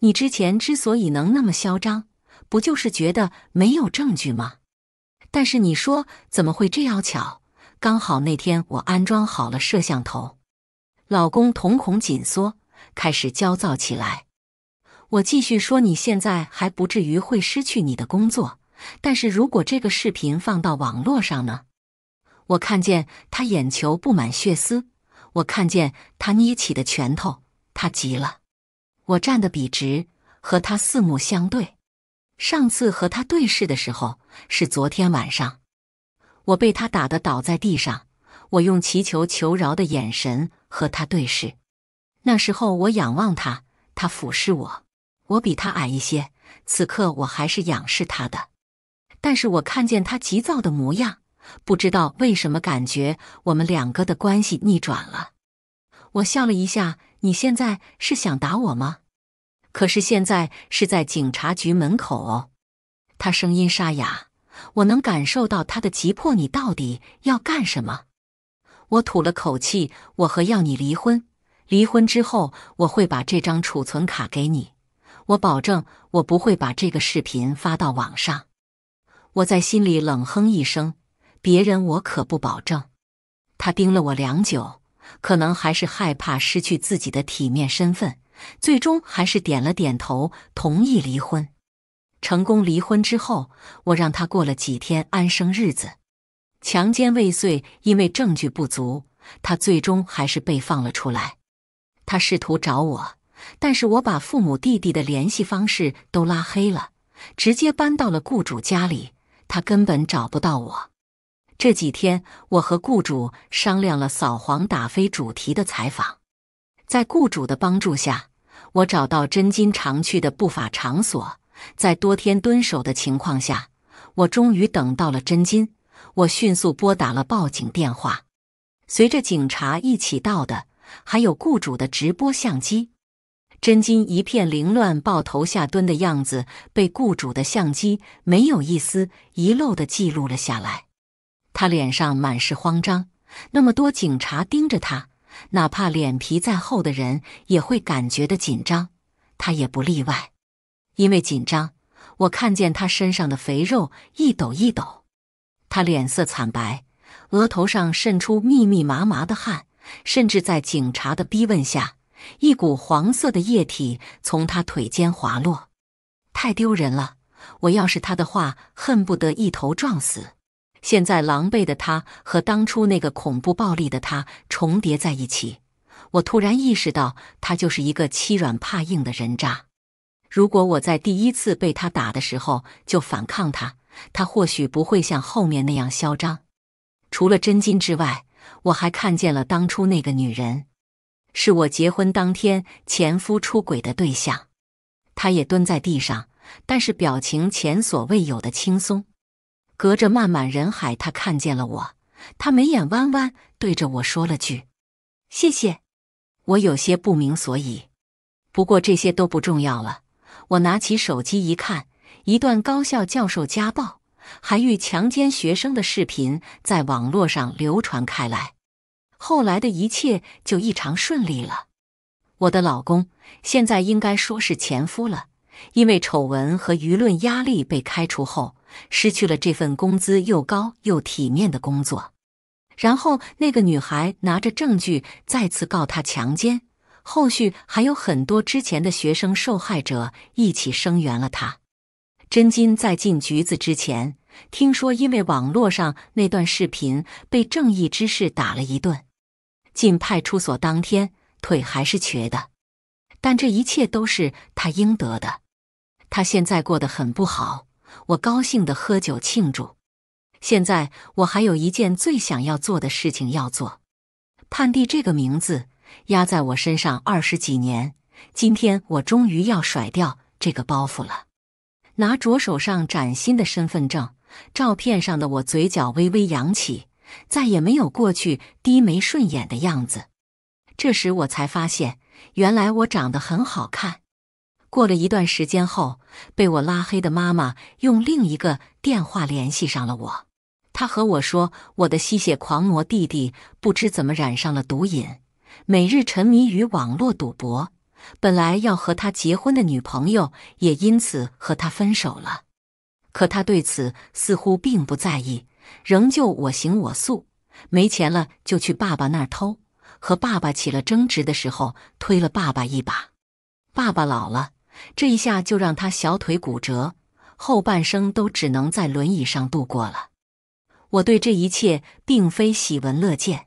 [SPEAKER 1] 你之前之所以能那么嚣张，不就是觉得没有证据吗？但是你说怎么会这样巧？刚好那天我安装好了摄像头。老公瞳孔紧缩，开始焦躁起来。我继续说：“你现在还不至于会失去你的工作，但是如果这个视频放到网络上呢？”我看见他眼球布满血丝，我看见他捏起的拳头，他急了。我站得笔直，和他四目相对。上次和他对视的时候是昨天晚上，我被他打得倒在地上，我用祈求求饶的眼神和他对视。那时候我仰望他，他俯视我，我比他矮一些。此刻我还是仰视他的，但是我看见他急躁的模样，不知道为什么感觉我们两个的关系逆转了。我笑了一下。你现在是想打我吗？可是现在是在警察局门口哦。他声音沙哑，我能感受到他的急迫。你到底要干什么？我吐了口气，我和要你离婚。离婚之后，我会把这张储存卡给你。我保证，我不会把这个视频发到网上。我在心里冷哼一声，别人我可不保证。他盯了我良久。可能还是害怕失去自己的体面身份，最终还是点了点头，同意离婚。成功离婚之后，我让他过了几天安生日子。强奸未遂，因为证据不足，他最终还是被放了出来。他试图找我，但是我把父母、弟弟的联系方式都拉黑了，直接搬到了雇主家里，他根本找不到我。这几天，我和雇主商量了扫黄打非主题的采访。在雇主的帮助下，我找到真金常去的不法场所。在多天蹲守的情况下，我终于等到了真金。我迅速拨打了报警电话。随着警察一起到的，还有雇主的直播相机。真金一片凌乱，抱头下蹲的样子被雇主的相机没有一丝遗漏的记录了下来。他脸上满是慌张，那么多警察盯着他，哪怕脸皮再厚的人也会感觉的紧张，他也不例外。因为紧张，我看见他身上的肥肉一抖一抖，他脸色惨白，额头上渗出密密麻麻的汗，甚至在警察的逼问下，一股黄色的液体从他腿间滑落，太丢人了！我要是他的话，恨不得一头撞死。现在狼狈的他和当初那个恐怖暴力的他重叠在一起，我突然意识到，他就是一个欺软怕硬的人渣。如果我在第一次被他打的时候就反抗他，他或许不会像后面那样嚣张。除了真金之外，我还看见了当初那个女人，是我结婚当天前夫出轨的对象。她也蹲在地上，但是表情前所未有的轻松。隔着漫漫人海，他看见了我。他眉眼弯弯，对着我说了句：“谢谢。”我有些不明所以，不过这些都不重要了。我拿起手机一看，一段高校教授家暴、还欲强奸学生的视频在网络上流传开来。后来的一切就异常顺利了。我的老公，现在应该说是前夫了，因为丑闻和舆论压力被开除后。失去了这份工资又高又体面的工作，然后那个女孩拿着证据再次告他强奸，后续还有很多之前的学生受害者一起声援了他。真金在进局子之前，听说因为网络上那段视频被正义之士打了一顿。进派出所当天腿还是瘸的，但这一切都是他应得的。他现在过得很不好。我高兴地喝酒庆祝。现在我还有一件最想要做的事情要做。探弟这个名字压在我身上二十几年，今天我终于要甩掉这个包袱了。拿着手上崭新的身份证，照片上的我嘴角微微扬起，再也没有过去低眉顺眼的样子。这时我才发现，原来我长得很好看。过了一段时间后，被我拉黑的妈妈用另一个电话联系上了我。她和我说，我的吸血狂魔弟弟不知怎么染上了毒瘾，每日沉迷于网络赌博。本来要和他结婚的女朋友也因此和他分手了。可他对此似乎并不在意，仍旧我行我素。没钱了就去爸爸那儿偷，和爸爸起了争执的时候推了爸爸一把。爸爸老了。这一下就让他小腿骨折，后半生都只能在轮椅上度过了。我对这一切并非喜闻乐见，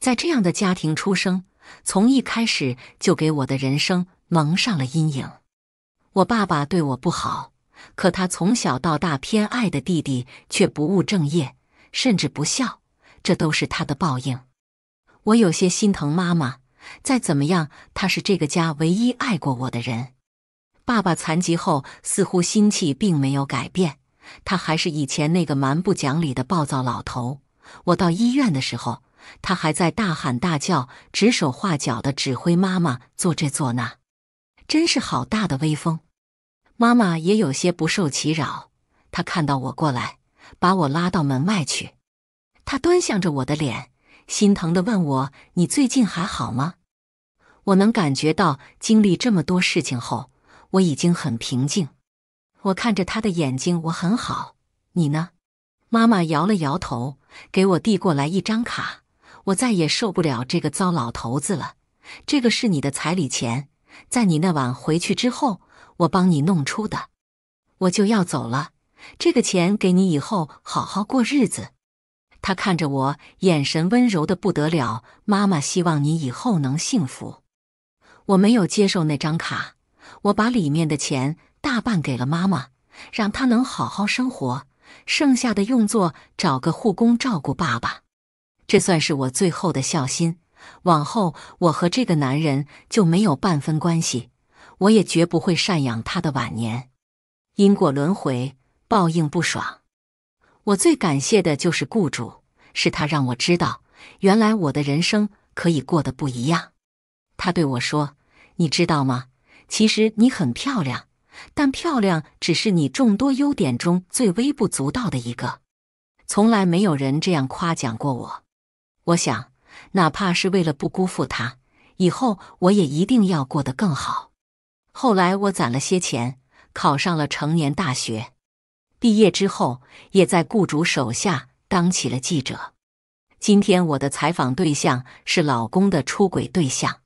[SPEAKER 1] 在这样的家庭出生，从一开始就给我的人生蒙上了阴影。我爸爸对我不好，可他从小到大偏爱的弟弟却不务正业，甚至不孝，这都是他的报应。我有些心疼妈妈，再怎么样，她是这个家唯一爱过我的人。爸爸残疾后，似乎心气并没有改变，他还是以前那个蛮不讲理的暴躁老头。我到医院的时候，他还在大喊大叫，指手画脚的指挥妈妈做这做那，真是好大的威风。妈妈也有些不受其扰，她看到我过来，把我拉到门外去。她端向着我的脸，心疼的问我：“你最近还好吗？”我能感觉到，经历这么多事情后。我已经很平静，我看着他的眼睛，我很好，你呢？妈妈摇了摇头，给我递过来一张卡。我再也受不了这个糟老头子了。这个是你的彩礼钱，在你那晚回去之后，我帮你弄出的。我就要走了，这个钱给你以后好好过日子。他看着我，眼神温柔的不得了。妈妈希望你以后能幸福。我没有接受那张卡。我把里面的钱大半给了妈妈，让她能好好生活，剩下的用作找个护工照顾爸爸。这算是我最后的孝心。往后我和这个男人就没有半分关系，我也绝不会赡养他的晚年。因果轮回，报应不爽。我最感谢的就是雇主，是他让我知道，原来我的人生可以过得不一样。他对我说：“你知道吗？”其实你很漂亮，但漂亮只是你众多优点中最微不足道的一个。从来没有人这样夸奖过我。我想，哪怕是为了不辜负他，以后我也一定要过得更好。后来我攒了些钱，考上了成年大学，毕业之后也在雇主手下当起了记者。今天我的采访对象是老公的出轨对象。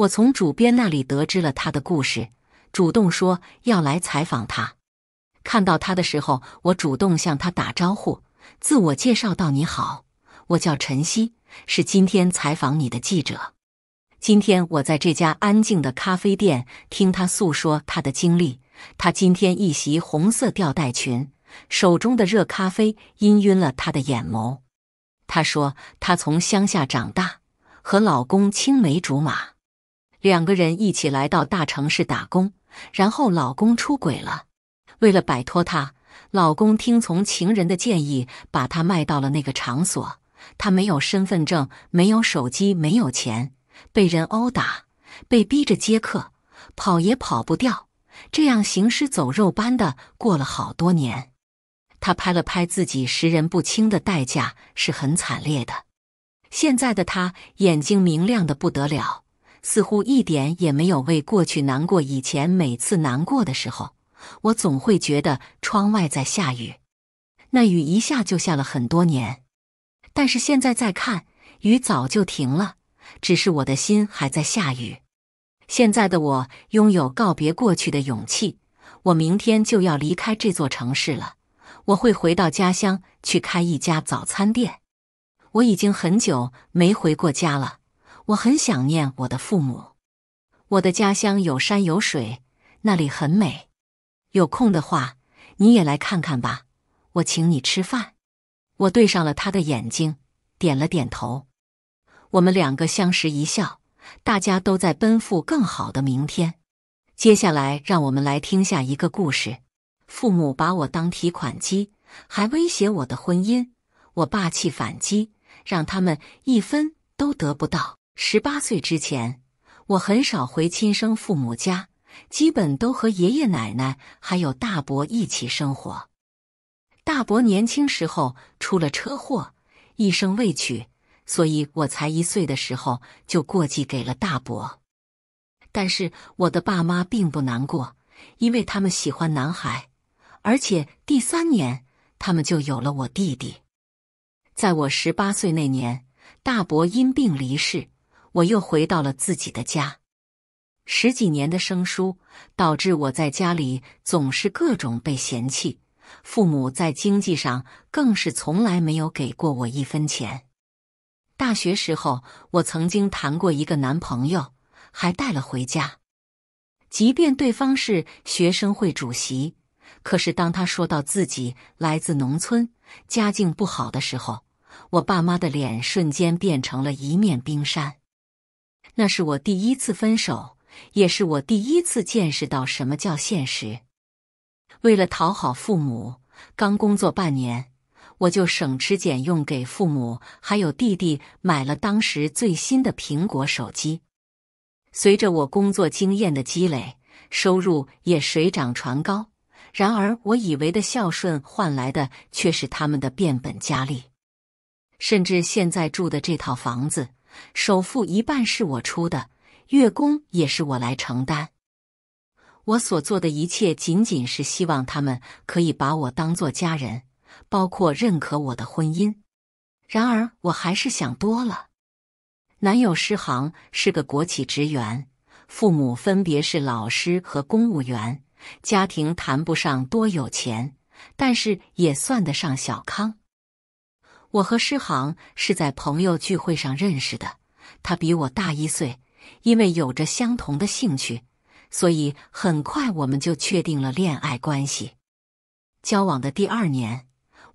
[SPEAKER 1] 我从主编那里得知了他的故事，主动说要来采访他。看到他的时候，我主动向他打招呼，自我介绍道：“你好，我叫陈曦，是今天采访你的记者。”今天我在这家安静的咖啡店听他诉说他的经历。他今天一袭红色吊带裙，手中的热咖啡氤氲了他的眼眸。他说：“他从乡下长大，和老公青梅竹马。”两个人一起来到大城市打工，然后老公出轨了。为了摆脱她，老公听从情人的建议，把她卖到了那个场所。她没有身份证，没有手机，没有钱，被人殴打，被逼着接客，跑也跑不掉。这样行尸走肉般的过了好多年。她拍了拍自己识人不清的代价是很惨烈的。现在的她眼睛明亮的不得了。似乎一点也没有为过去难过。以前每次难过的时候，我总会觉得窗外在下雨，那雨一下就下了很多年。但是现在再看，雨早就停了，只是我的心还在下雨。现在的我拥有告别过去的勇气。我明天就要离开这座城市了，我会回到家乡去开一家早餐店。我已经很久没回过家了。我很想念我的父母，我的家乡有山有水，那里很美。有空的话，你也来看看吧，我请你吃饭。我对上了他的眼睛，点了点头。我们两个相视一笑，大家都在奔赴更好的明天。接下来，让我们来听下一个故事。父母把我当提款机，还威胁我的婚姻，我霸气反击，让他们一分都得不到。十八岁之前，我很少回亲生父母家，基本都和爷爷奶奶还有大伯一起生活。大伯年轻时候出了车祸，一生未娶，所以我才一岁的时候就过继给了大伯。但是我的爸妈并不难过，因为他们喜欢男孩，而且第三年他们就有了我弟弟。在我十八岁那年，大伯因病离世。我又回到了自己的家，十几年的生疏导致我在家里总是各种被嫌弃，父母在经济上更是从来没有给过我一分钱。大学时候，我曾经谈过一个男朋友，还带了回家。即便对方是学生会主席，可是当他说到自己来自农村，家境不好的时候，我爸妈的脸瞬间变成了一面冰山。那是我第一次分手，也是我第一次见识到什么叫现实。为了讨好父母，刚工作半年，我就省吃俭用给父母还有弟弟买了当时最新的苹果手机。随着我工作经验的积累，收入也水涨船高。然而，我以为的孝顺换来的却是他们的变本加厉，甚至现在住的这套房子。首付一半是我出的，月供也是我来承担。我所做的一切，仅仅是希望他们可以把我当做家人，包括认可我的婚姻。然而，我还是想多了。男友施航是个国企职员，父母分别是老师和公务员，家庭谈不上多有钱，但是也算得上小康。我和诗航是在朋友聚会上认识的，他比我大一岁。因为有着相同的兴趣，所以很快我们就确定了恋爱关系。交往的第二年，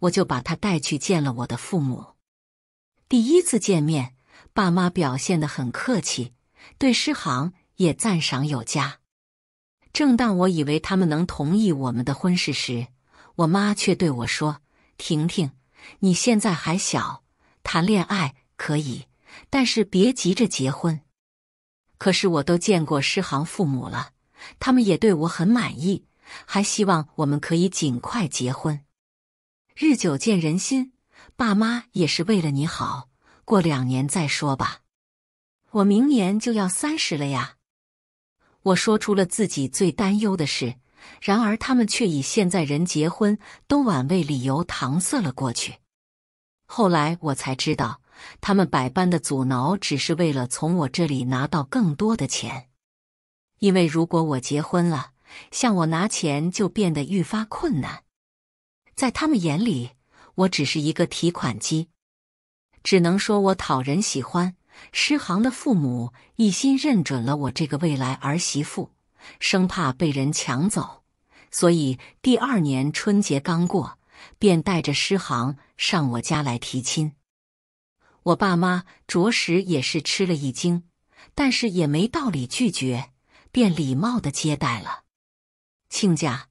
[SPEAKER 1] 我就把他带去见了我的父母。第一次见面，爸妈表现得很客气，对诗航也赞赏有加。正当我以为他们能同意我们的婚事时，我妈却对我说：“婷婷。”你现在还小，谈恋爱可以，但是别急着结婚。可是我都见过诗航父母了，他们也对我很满意，还希望我们可以尽快结婚。日久见人心，爸妈也是为了你好，过两年再说吧。我明年就要三十了呀。我说出了自己最担忧的事。然而，他们却以现在人结婚都晚为理由搪塞了过去。后来我才知道，他们百般的阻挠只是为了从我这里拿到更多的钱。因为如果我结婚了，向我拿钱就变得愈发困难。在他们眼里，我只是一个提款机。只能说我讨人喜欢。诗行的父母一心认准了我这个未来儿媳妇。生怕被人抢走，所以第二年春节刚过，便带着诗行上我家来提亲。我爸妈着实也是吃了一惊，但是也没道理拒绝，便礼貌的接待了。亲家，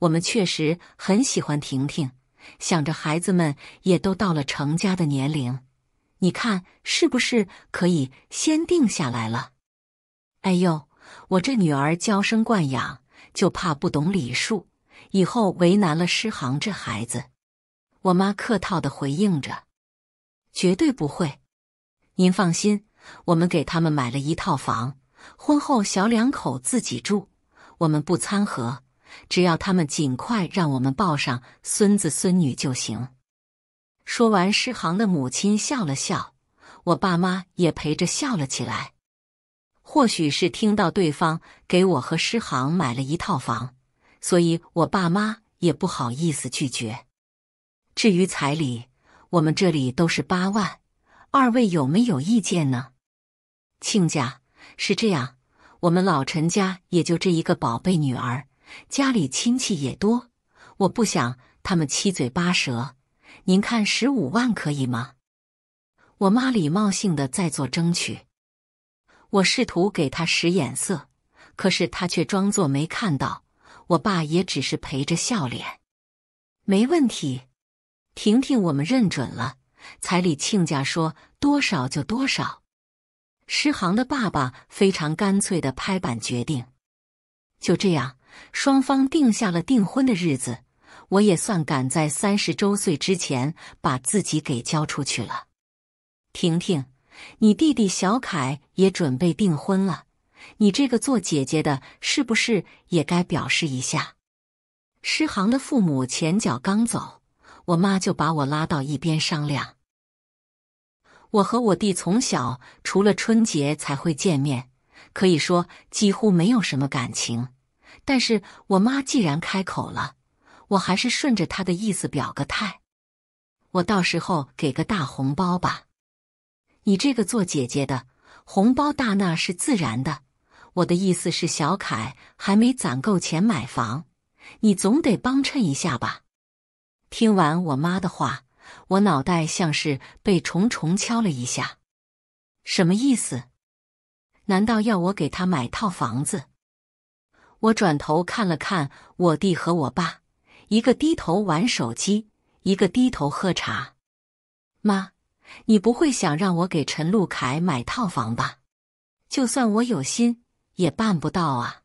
[SPEAKER 1] 我们确实很喜欢婷婷，想着孩子们也都到了成家的年龄，你看是不是可以先定下来了？哎呦！我这女儿娇生惯养，就怕不懂礼数，以后为难了诗行这孩子。我妈客套的回应着：“绝对不会，您放心，我们给他们买了一套房，婚后小两口自己住，我们不掺和，只要他们尽快让我们抱上孙子孙女就行。”说完，诗行的母亲笑了笑，我爸妈也陪着笑了起来。或许是听到对方给我和诗航买了一套房，所以我爸妈也不好意思拒绝。至于彩礼，我们这里都是八万，二位有没有意见呢？亲家是这样，我们老陈家也就这一个宝贝女儿，家里亲戚也多，我不想他们七嘴八舌。您看十五万可以吗？我妈礼貌性的在做争取。我试图给他使眼色，可是他却装作没看到。我爸也只是陪着笑脸。没问题，婷婷，我们认准了，彩礼亲家说多少就多少。诗航的爸爸非常干脆地拍板决定。就这样，双方定下了订婚的日子。我也算赶在三十周岁之前把自己给交出去了。婷婷。你弟弟小凯也准备订婚了，你这个做姐姐的，是不是也该表示一下？诗航的父母前脚刚走，我妈就把我拉到一边商量。我和我弟从小除了春节才会见面，可以说几乎没有什么感情。但是我妈既然开口了，我还是顺着她的意思表个态。我到时候给个大红包吧。你这个做姐姐的，红包大那是自然的。我的意思是，小凯还没攒够钱买房，你总得帮衬一下吧。听完我妈的话，我脑袋像是被重重敲了一下，什么意思？难道要我给他买套房子？我转头看了看我弟和我爸，一个低头玩手机，一个低头喝茶。妈。你不会想让我给陈露凯买套房吧？就算我有心，也办不到啊！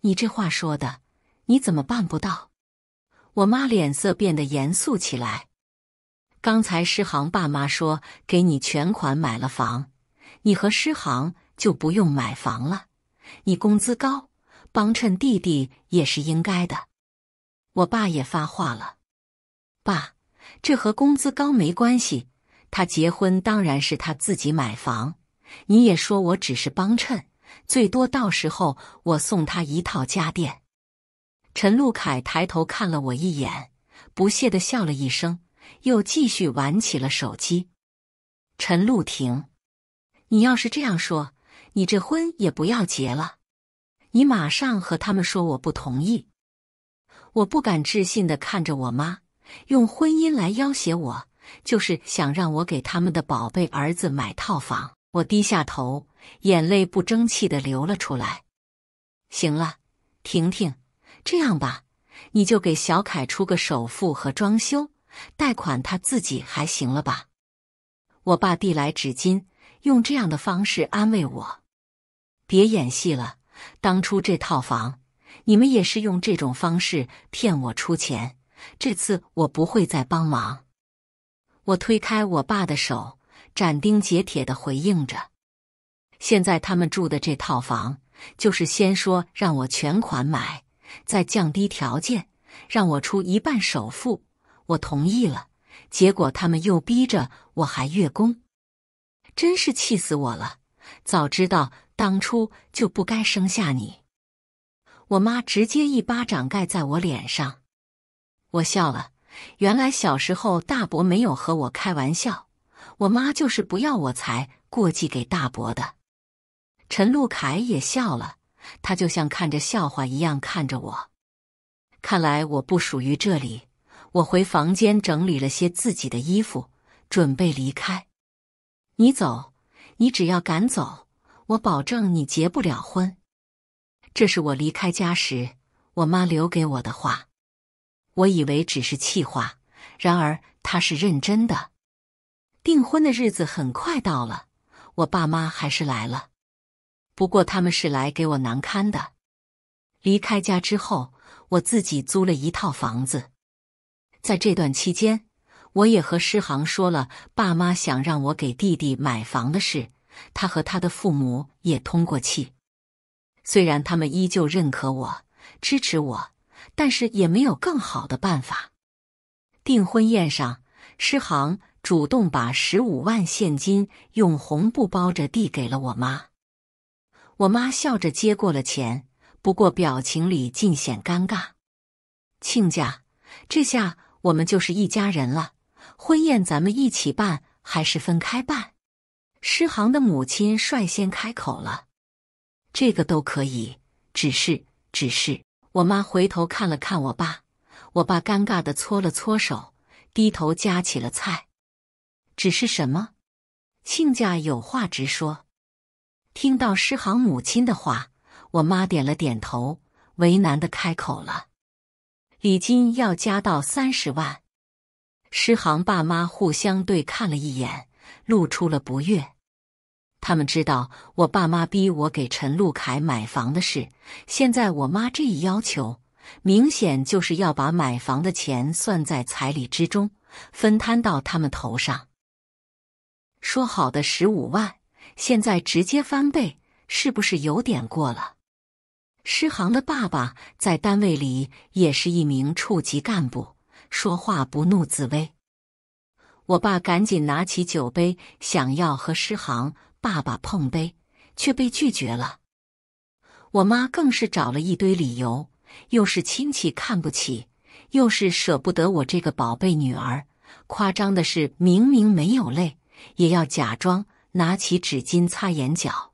[SPEAKER 1] 你这话说的，你怎么办不到？我妈脸色变得严肃起来。刚才诗航爸妈说给你全款买了房，你和诗航就不用买房了。你工资高，帮衬弟弟也是应该的。我爸也发话了，爸，这和工资高没关系。他结婚当然是他自己买房，你也说我只是帮衬，最多到时候我送他一套家电。陈露凯抬头看了我一眼，不屑的笑了一声，又继续玩起了手机。陈露婷，你要是这样说，你这婚也不要结了，你马上和他们说我不同意。我不敢置信的看着我妈，用婚姻来要挟我。就是想让我给他们的宝贝儿子买套房，我低下头，眼泪不争气的流了出来。行了，婷婷，这样吧，你就给小凯出个首付和装修贷款，他自己还行了吧？我爸递来纸巾，用这样的方式安慰我：“别演戏了，当初这套房，你们也是用这种方式骗我出钱，这次我不会再帮忙。”我推开我爸的手，斩钉截铁的回应着。现在他们住的这套房，就是先说让我全款买，再降低条件让我出一半首付，我同意了。结果他们又逼着我还月供，真是气死我了！早知道当初就不该生下你。我妈直接一巴掌盖在我脸上，我笑了。原来小时候大伯没有和我开玩笑，我妈就是不要我才过继给大伯的。陈露凯也笑了，他就像看着笑话一样看着我。看来我不属于这里，我回房间整理了些自己的衣服，准备离开。你走，你只要敢走，我保证你结不了婚。这是我离开家时我妈留给我的话。我以为只是气话，然而他是认真的。订婚的日子很快到了，我爸妈还是来了，不过他们是来给我难堪的。离开家之后，我自己租了一套房子。在这段期间，我也和诗航说了爸妈想让我给弟弟买房的事，他和他的父母也通过气。虽然他们依旧认可我，支持我。但是也没有更好的办法。订婚宴上，诗航主动把十五万现金用红布包着递给了我妈。我妈笑着接过了钱，不过表情里尽显尴尬。亲家，这下我们就是一家人了。婚宴咱们一起办还是分开办？诗航的母亲率先开口了：“这个都可以，只是，只是。”我妈回头看了看我爸，我爸尴尬的搓了搓手，低头夹起了菜。只是什么？亲家有话直说。听到诗行母亲的话，我妈点了点头，为难的开口了：“礼金要加到三十万。”诗行爸妈互相对看了一眼，露出了不悦。他们知道我爸妈逼我给陈露凯买房的事，现在我妈这一要求，明显就是要把买房的钱算在彩礼之中，分摊到他们头上。说好的十五万，现在直接翻倍，是不是有点过了？诗航的爸爸在单位里也是一名处级干部，说话不怒自威。我爸赶紧拿起酒杯，想要和诗航。爸爸碰杯，却被拒绝了。我妈更是找了一堆理由，又是亲戚看不起，又是舍不得我这个宝贝女儿。夸张的是，明明没有泪，也要假装拿起纸巾擦眼角。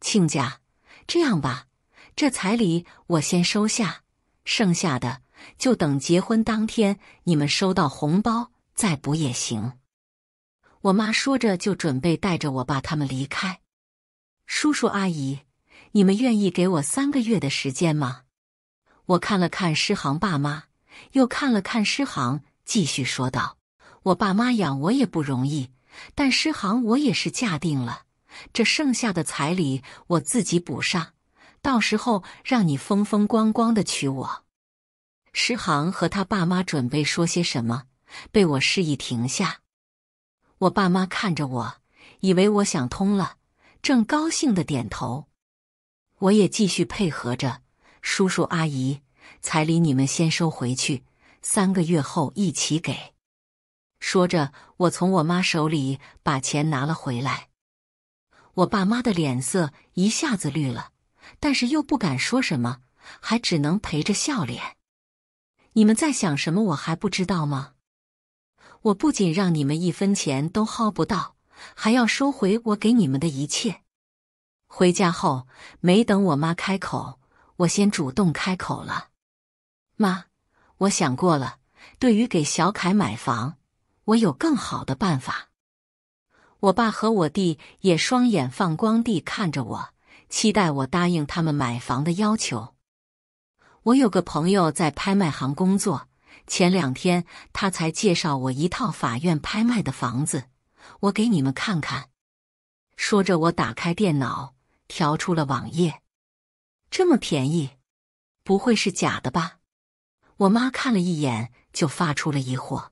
[SPEAKER 1] 亲家，这样吧，这彩礼我先收下，剩下的就等结婚当天你们收到红包再补也行。我妈说着，就准备带着我爸他们离开。叔叔阿姨，你们愿意给我三个月的时间吗？我看了看诗航爸妈，又看了看诗航，继续说道：“我爸妈养我也不容易，但诗航我也是嫁定了。这剩下的彩礼我自己补上，到时候让你风风光光的娶我。”诗航和他爸妈准备说些什么，被我示意停下。我爸妈看着我，以为我想通了，正高兴的点头。我也继续配合着，叔叔阿姨，彩礼你们先收回去，三个月后一起给。说着，我从我妈手里把钱拿了回来。我爸妈的脸色一下子绿了，但是又不敢说什么，还只能陪着笑脸。你们在想什么？我还不知道吗？我不仅让你们一分钱都薅不到，还要收回我给你们的一切。回家后，没等我妈开口，我先主动开口了：“妈，我想过了，对于给小凯买房，我有更好的办法。”我爸和我弟也双眼放光地看着我，期待我答应他们买房的要求。我有个朋友在拍卖行工作。前两天他才介绍我一套法院拍卖的房子，我给你们看看。说着，我打开电脑，调出了网页。这么便宜，不会是假的吧？我妈看了一眼，就发出了疑惑。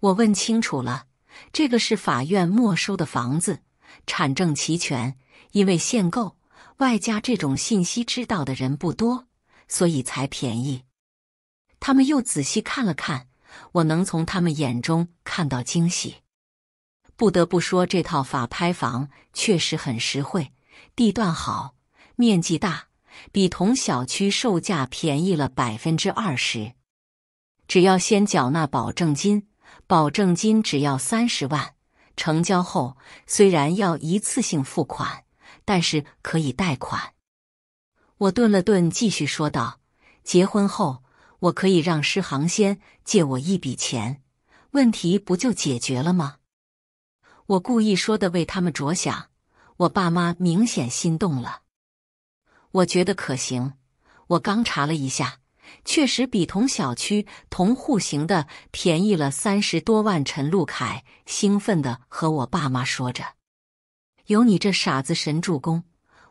[SPEAKER 1] 我问清楚了，这个是法院没收的房子，产证齐全，因为限购，外加这种信息知道的人不多，所以才便宜。他们又仔细看了看，我能从他们眼中看到惊喜。不得不说，这套法拍房确实很实惠，地段好，面积大，比同小区售价便宜了百分之二十。只要先缴纳保证金，保证金只要三十万。成交后，虽然要一次性付款，但是可以贷款。我顿了顿，继续说道：“结婚后。”我可以让施航先借我一笔钱，问题不就解决了吗？我故意说的为他们着想，我爸妈明显心动了。我觉得可行。我刚查了一下，确实比同小区、同户型的便宜了三十多万。陈露凯兴奋的和我爸妈说着：“有你这傻子神助攻，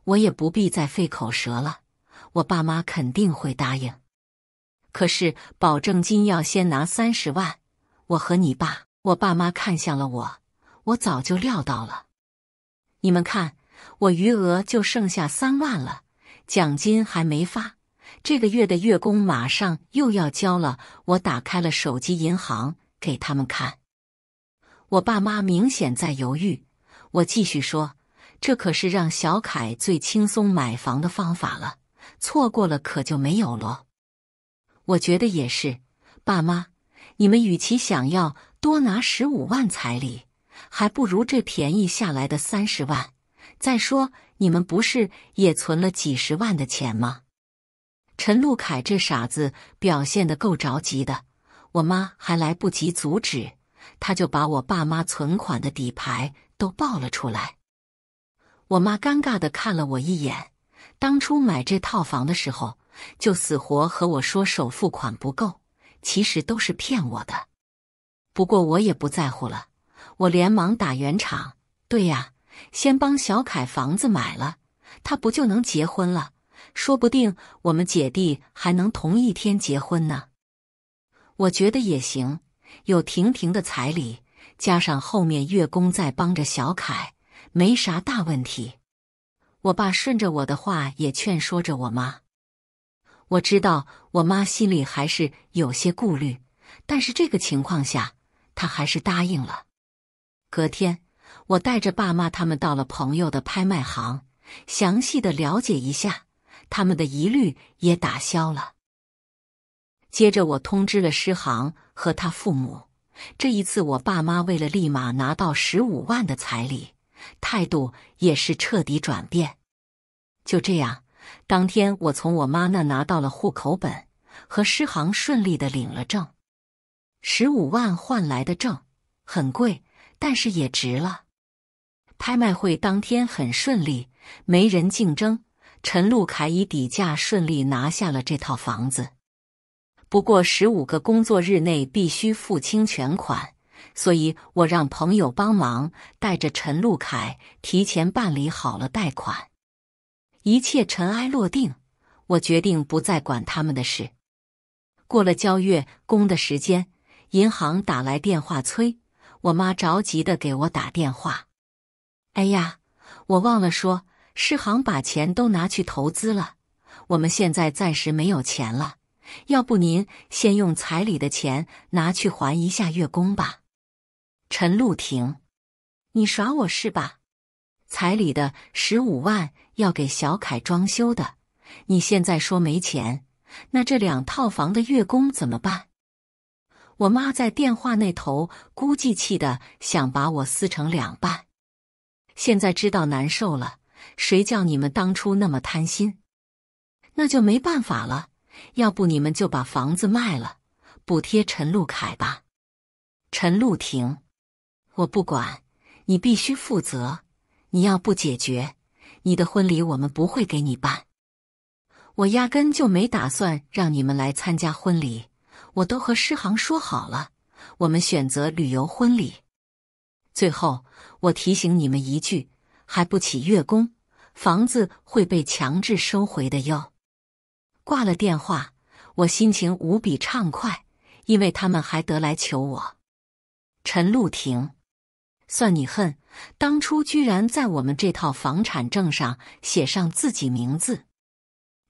[SPEAKER 1] 我也不必再费口舌了。我爸妈肯定会答应。”可是保证金要先拿三十万，我和你爸，我爸妈看向了我，我早就料到了。你们看，我余额就剩下三万了，奖金还没发，这个月的月供马上又要交了。我打开了手机银行给他们看，我爸妈明显在犹豫。我继续说，这可是让小凯最轻松买房的方法了，错过了可就没有了。我觉得也是，爸妈，你们与其想要多拿十五万彩礼，还不如这便宜下来的三十万。再说，你们不是也存了几十万的钱吗？陈陆凯这傻子表现的够着急的，我妈还来不及阻止，他就把我爸妈存款的底牌都爆了出来。我妈尴尬的看了我一眼，当初买这套房的时候。就死活和我说首付款不够，其实都是骗我的。不过我也不在乎了，我连忙打圆场。对呀，先帮小凯房子买了，他不就能结婚了？说不定我们姐弟还能同一天结婚呢。我觉得也行，有婷婷的彩礼，加上后面月供在帮着小凯，没啥大问题。我爸顺着我的话也劝说着我妈。我知道我妈心里还是有些顾虑，但是这个情况下，她还是答应了。隔天，我带着爸妈他们到了朋友的拍卖行，详细的了解一下，他们的疑虑也打消了。接着，我通知了诗航和他父母。这一次，我爸妈为了立马拿到十五万的彩礼，态度也是彻底转变。就这样。当天，我从我妈那拿到了户口本，和诗行顺利的领了证。十五万换来的证，很贵，但是也值了。拍卖会当天很顺利，没人竞争，陈露凯以底价顺利拿下了这套房子。不过十五个工作日内必须付清全款，所以我让朋友帮忙带着陈露凯提前办理好了贷款。一切尘埃落定，我决定不再管他们的事。过了交月供的时间，银行打来电话催，我妈着急的给我打电话。哎呀，我忘了说，世行把钱都拿去投资了，我们现在暂时没有钱了。要不您先用彩礼的钱拿去还一下月供吧。陈露婷，你耍我是吧？彩礼的十五万。要给小凯装修的，你现在说没钱，那这两套房的月供怎么办？我妈在电话那头估计气的想把我撕成两半。现在知道难受了，谁叫你们当初那么贪心？那就没办法了，要不你们就把房子卖了，补贴陈露凯吧。陈露婷，我不管你必须负责，你要不解决。你的婚礼我们不会给你办，我压根就没打算让你们来参加婚礼。我都和诗航说好了，我们选择旅游婚礼。最后，我提醒你们一句，还不起月供，房子会被强制收回的哟。挂了电话，我心情无比畅快，因为他们还得来求我。陈露婷。算你狠！当初居然在我们这套房产证上写上自己名字，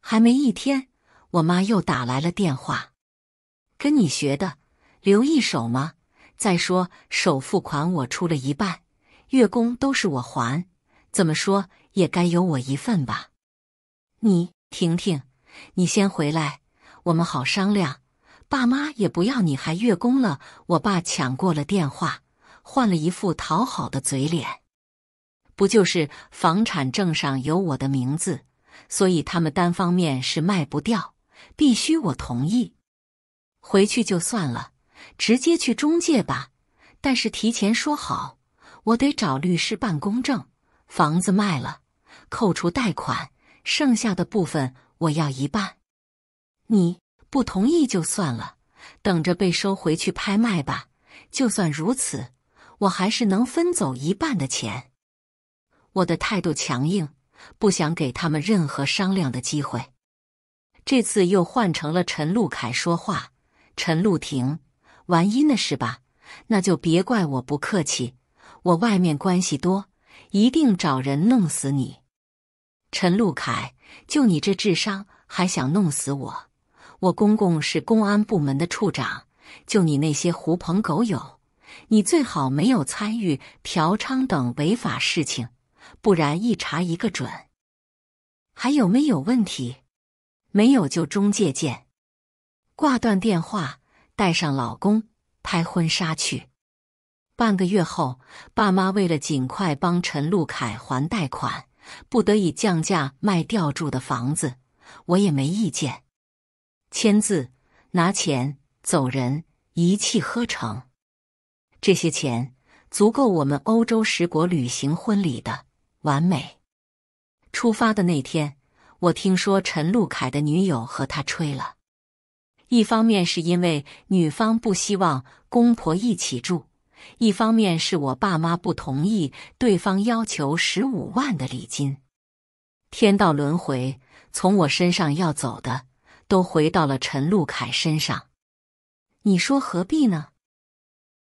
[SPEAKER 1] 还没一天，我妈又打来了电话，跟你学的留一手吗？再说首付款我出了一半，月供都是我还，怎么说也该有我一份吧？你婷婷，你先回来，我们好商量。爸妈也不要你还月供了。我爸抢过了电话。换了一副讨好的嘴脸，不就是房产证上有我的名字，所以他们单方面是卖不掉，必须我同意。回去就算了，直接去中介吧。但是提前说好，我得找律师办公证。房子卖了，扣除贷款，剩下的部分我要一半。你不同意就算了，等着被收回去拍卖吧。就算如此。我还是能分走一半的钱。我的态度强硬，不想给他们任何商量的机会。这次又换成了陈露凯说话：“陈露婷，玩阴的是吧？那就别怪我不客气。我外面关系多，一定找人弄死你。”陈露凯，就你这智商还想弄死我？我公公是公安部门的处长，就你那些狐朋狗友。你最好没有参与嫖娼等违法事情，不然一查一个准。还有没有问题？没有就中介见。挂断电话，带上老公拍婚纱去。半个月后，爸妈为了尽快帮陈露凯还贷款，不得已降价卖掉住的房子。我也没意见，签字、拿钱、走人，一气呵成。这些钱足够我们欧洲十国旅行婚礼的完美。出发的那天，我听说陈露凯的女友和他吹了。一方面是因为女方不希望公婆一起住，一方面是我爸妈不同意对方要求十五万的礼金。天道轮回，从我身上要走的都回到了陈露凯身上。你说何必呢？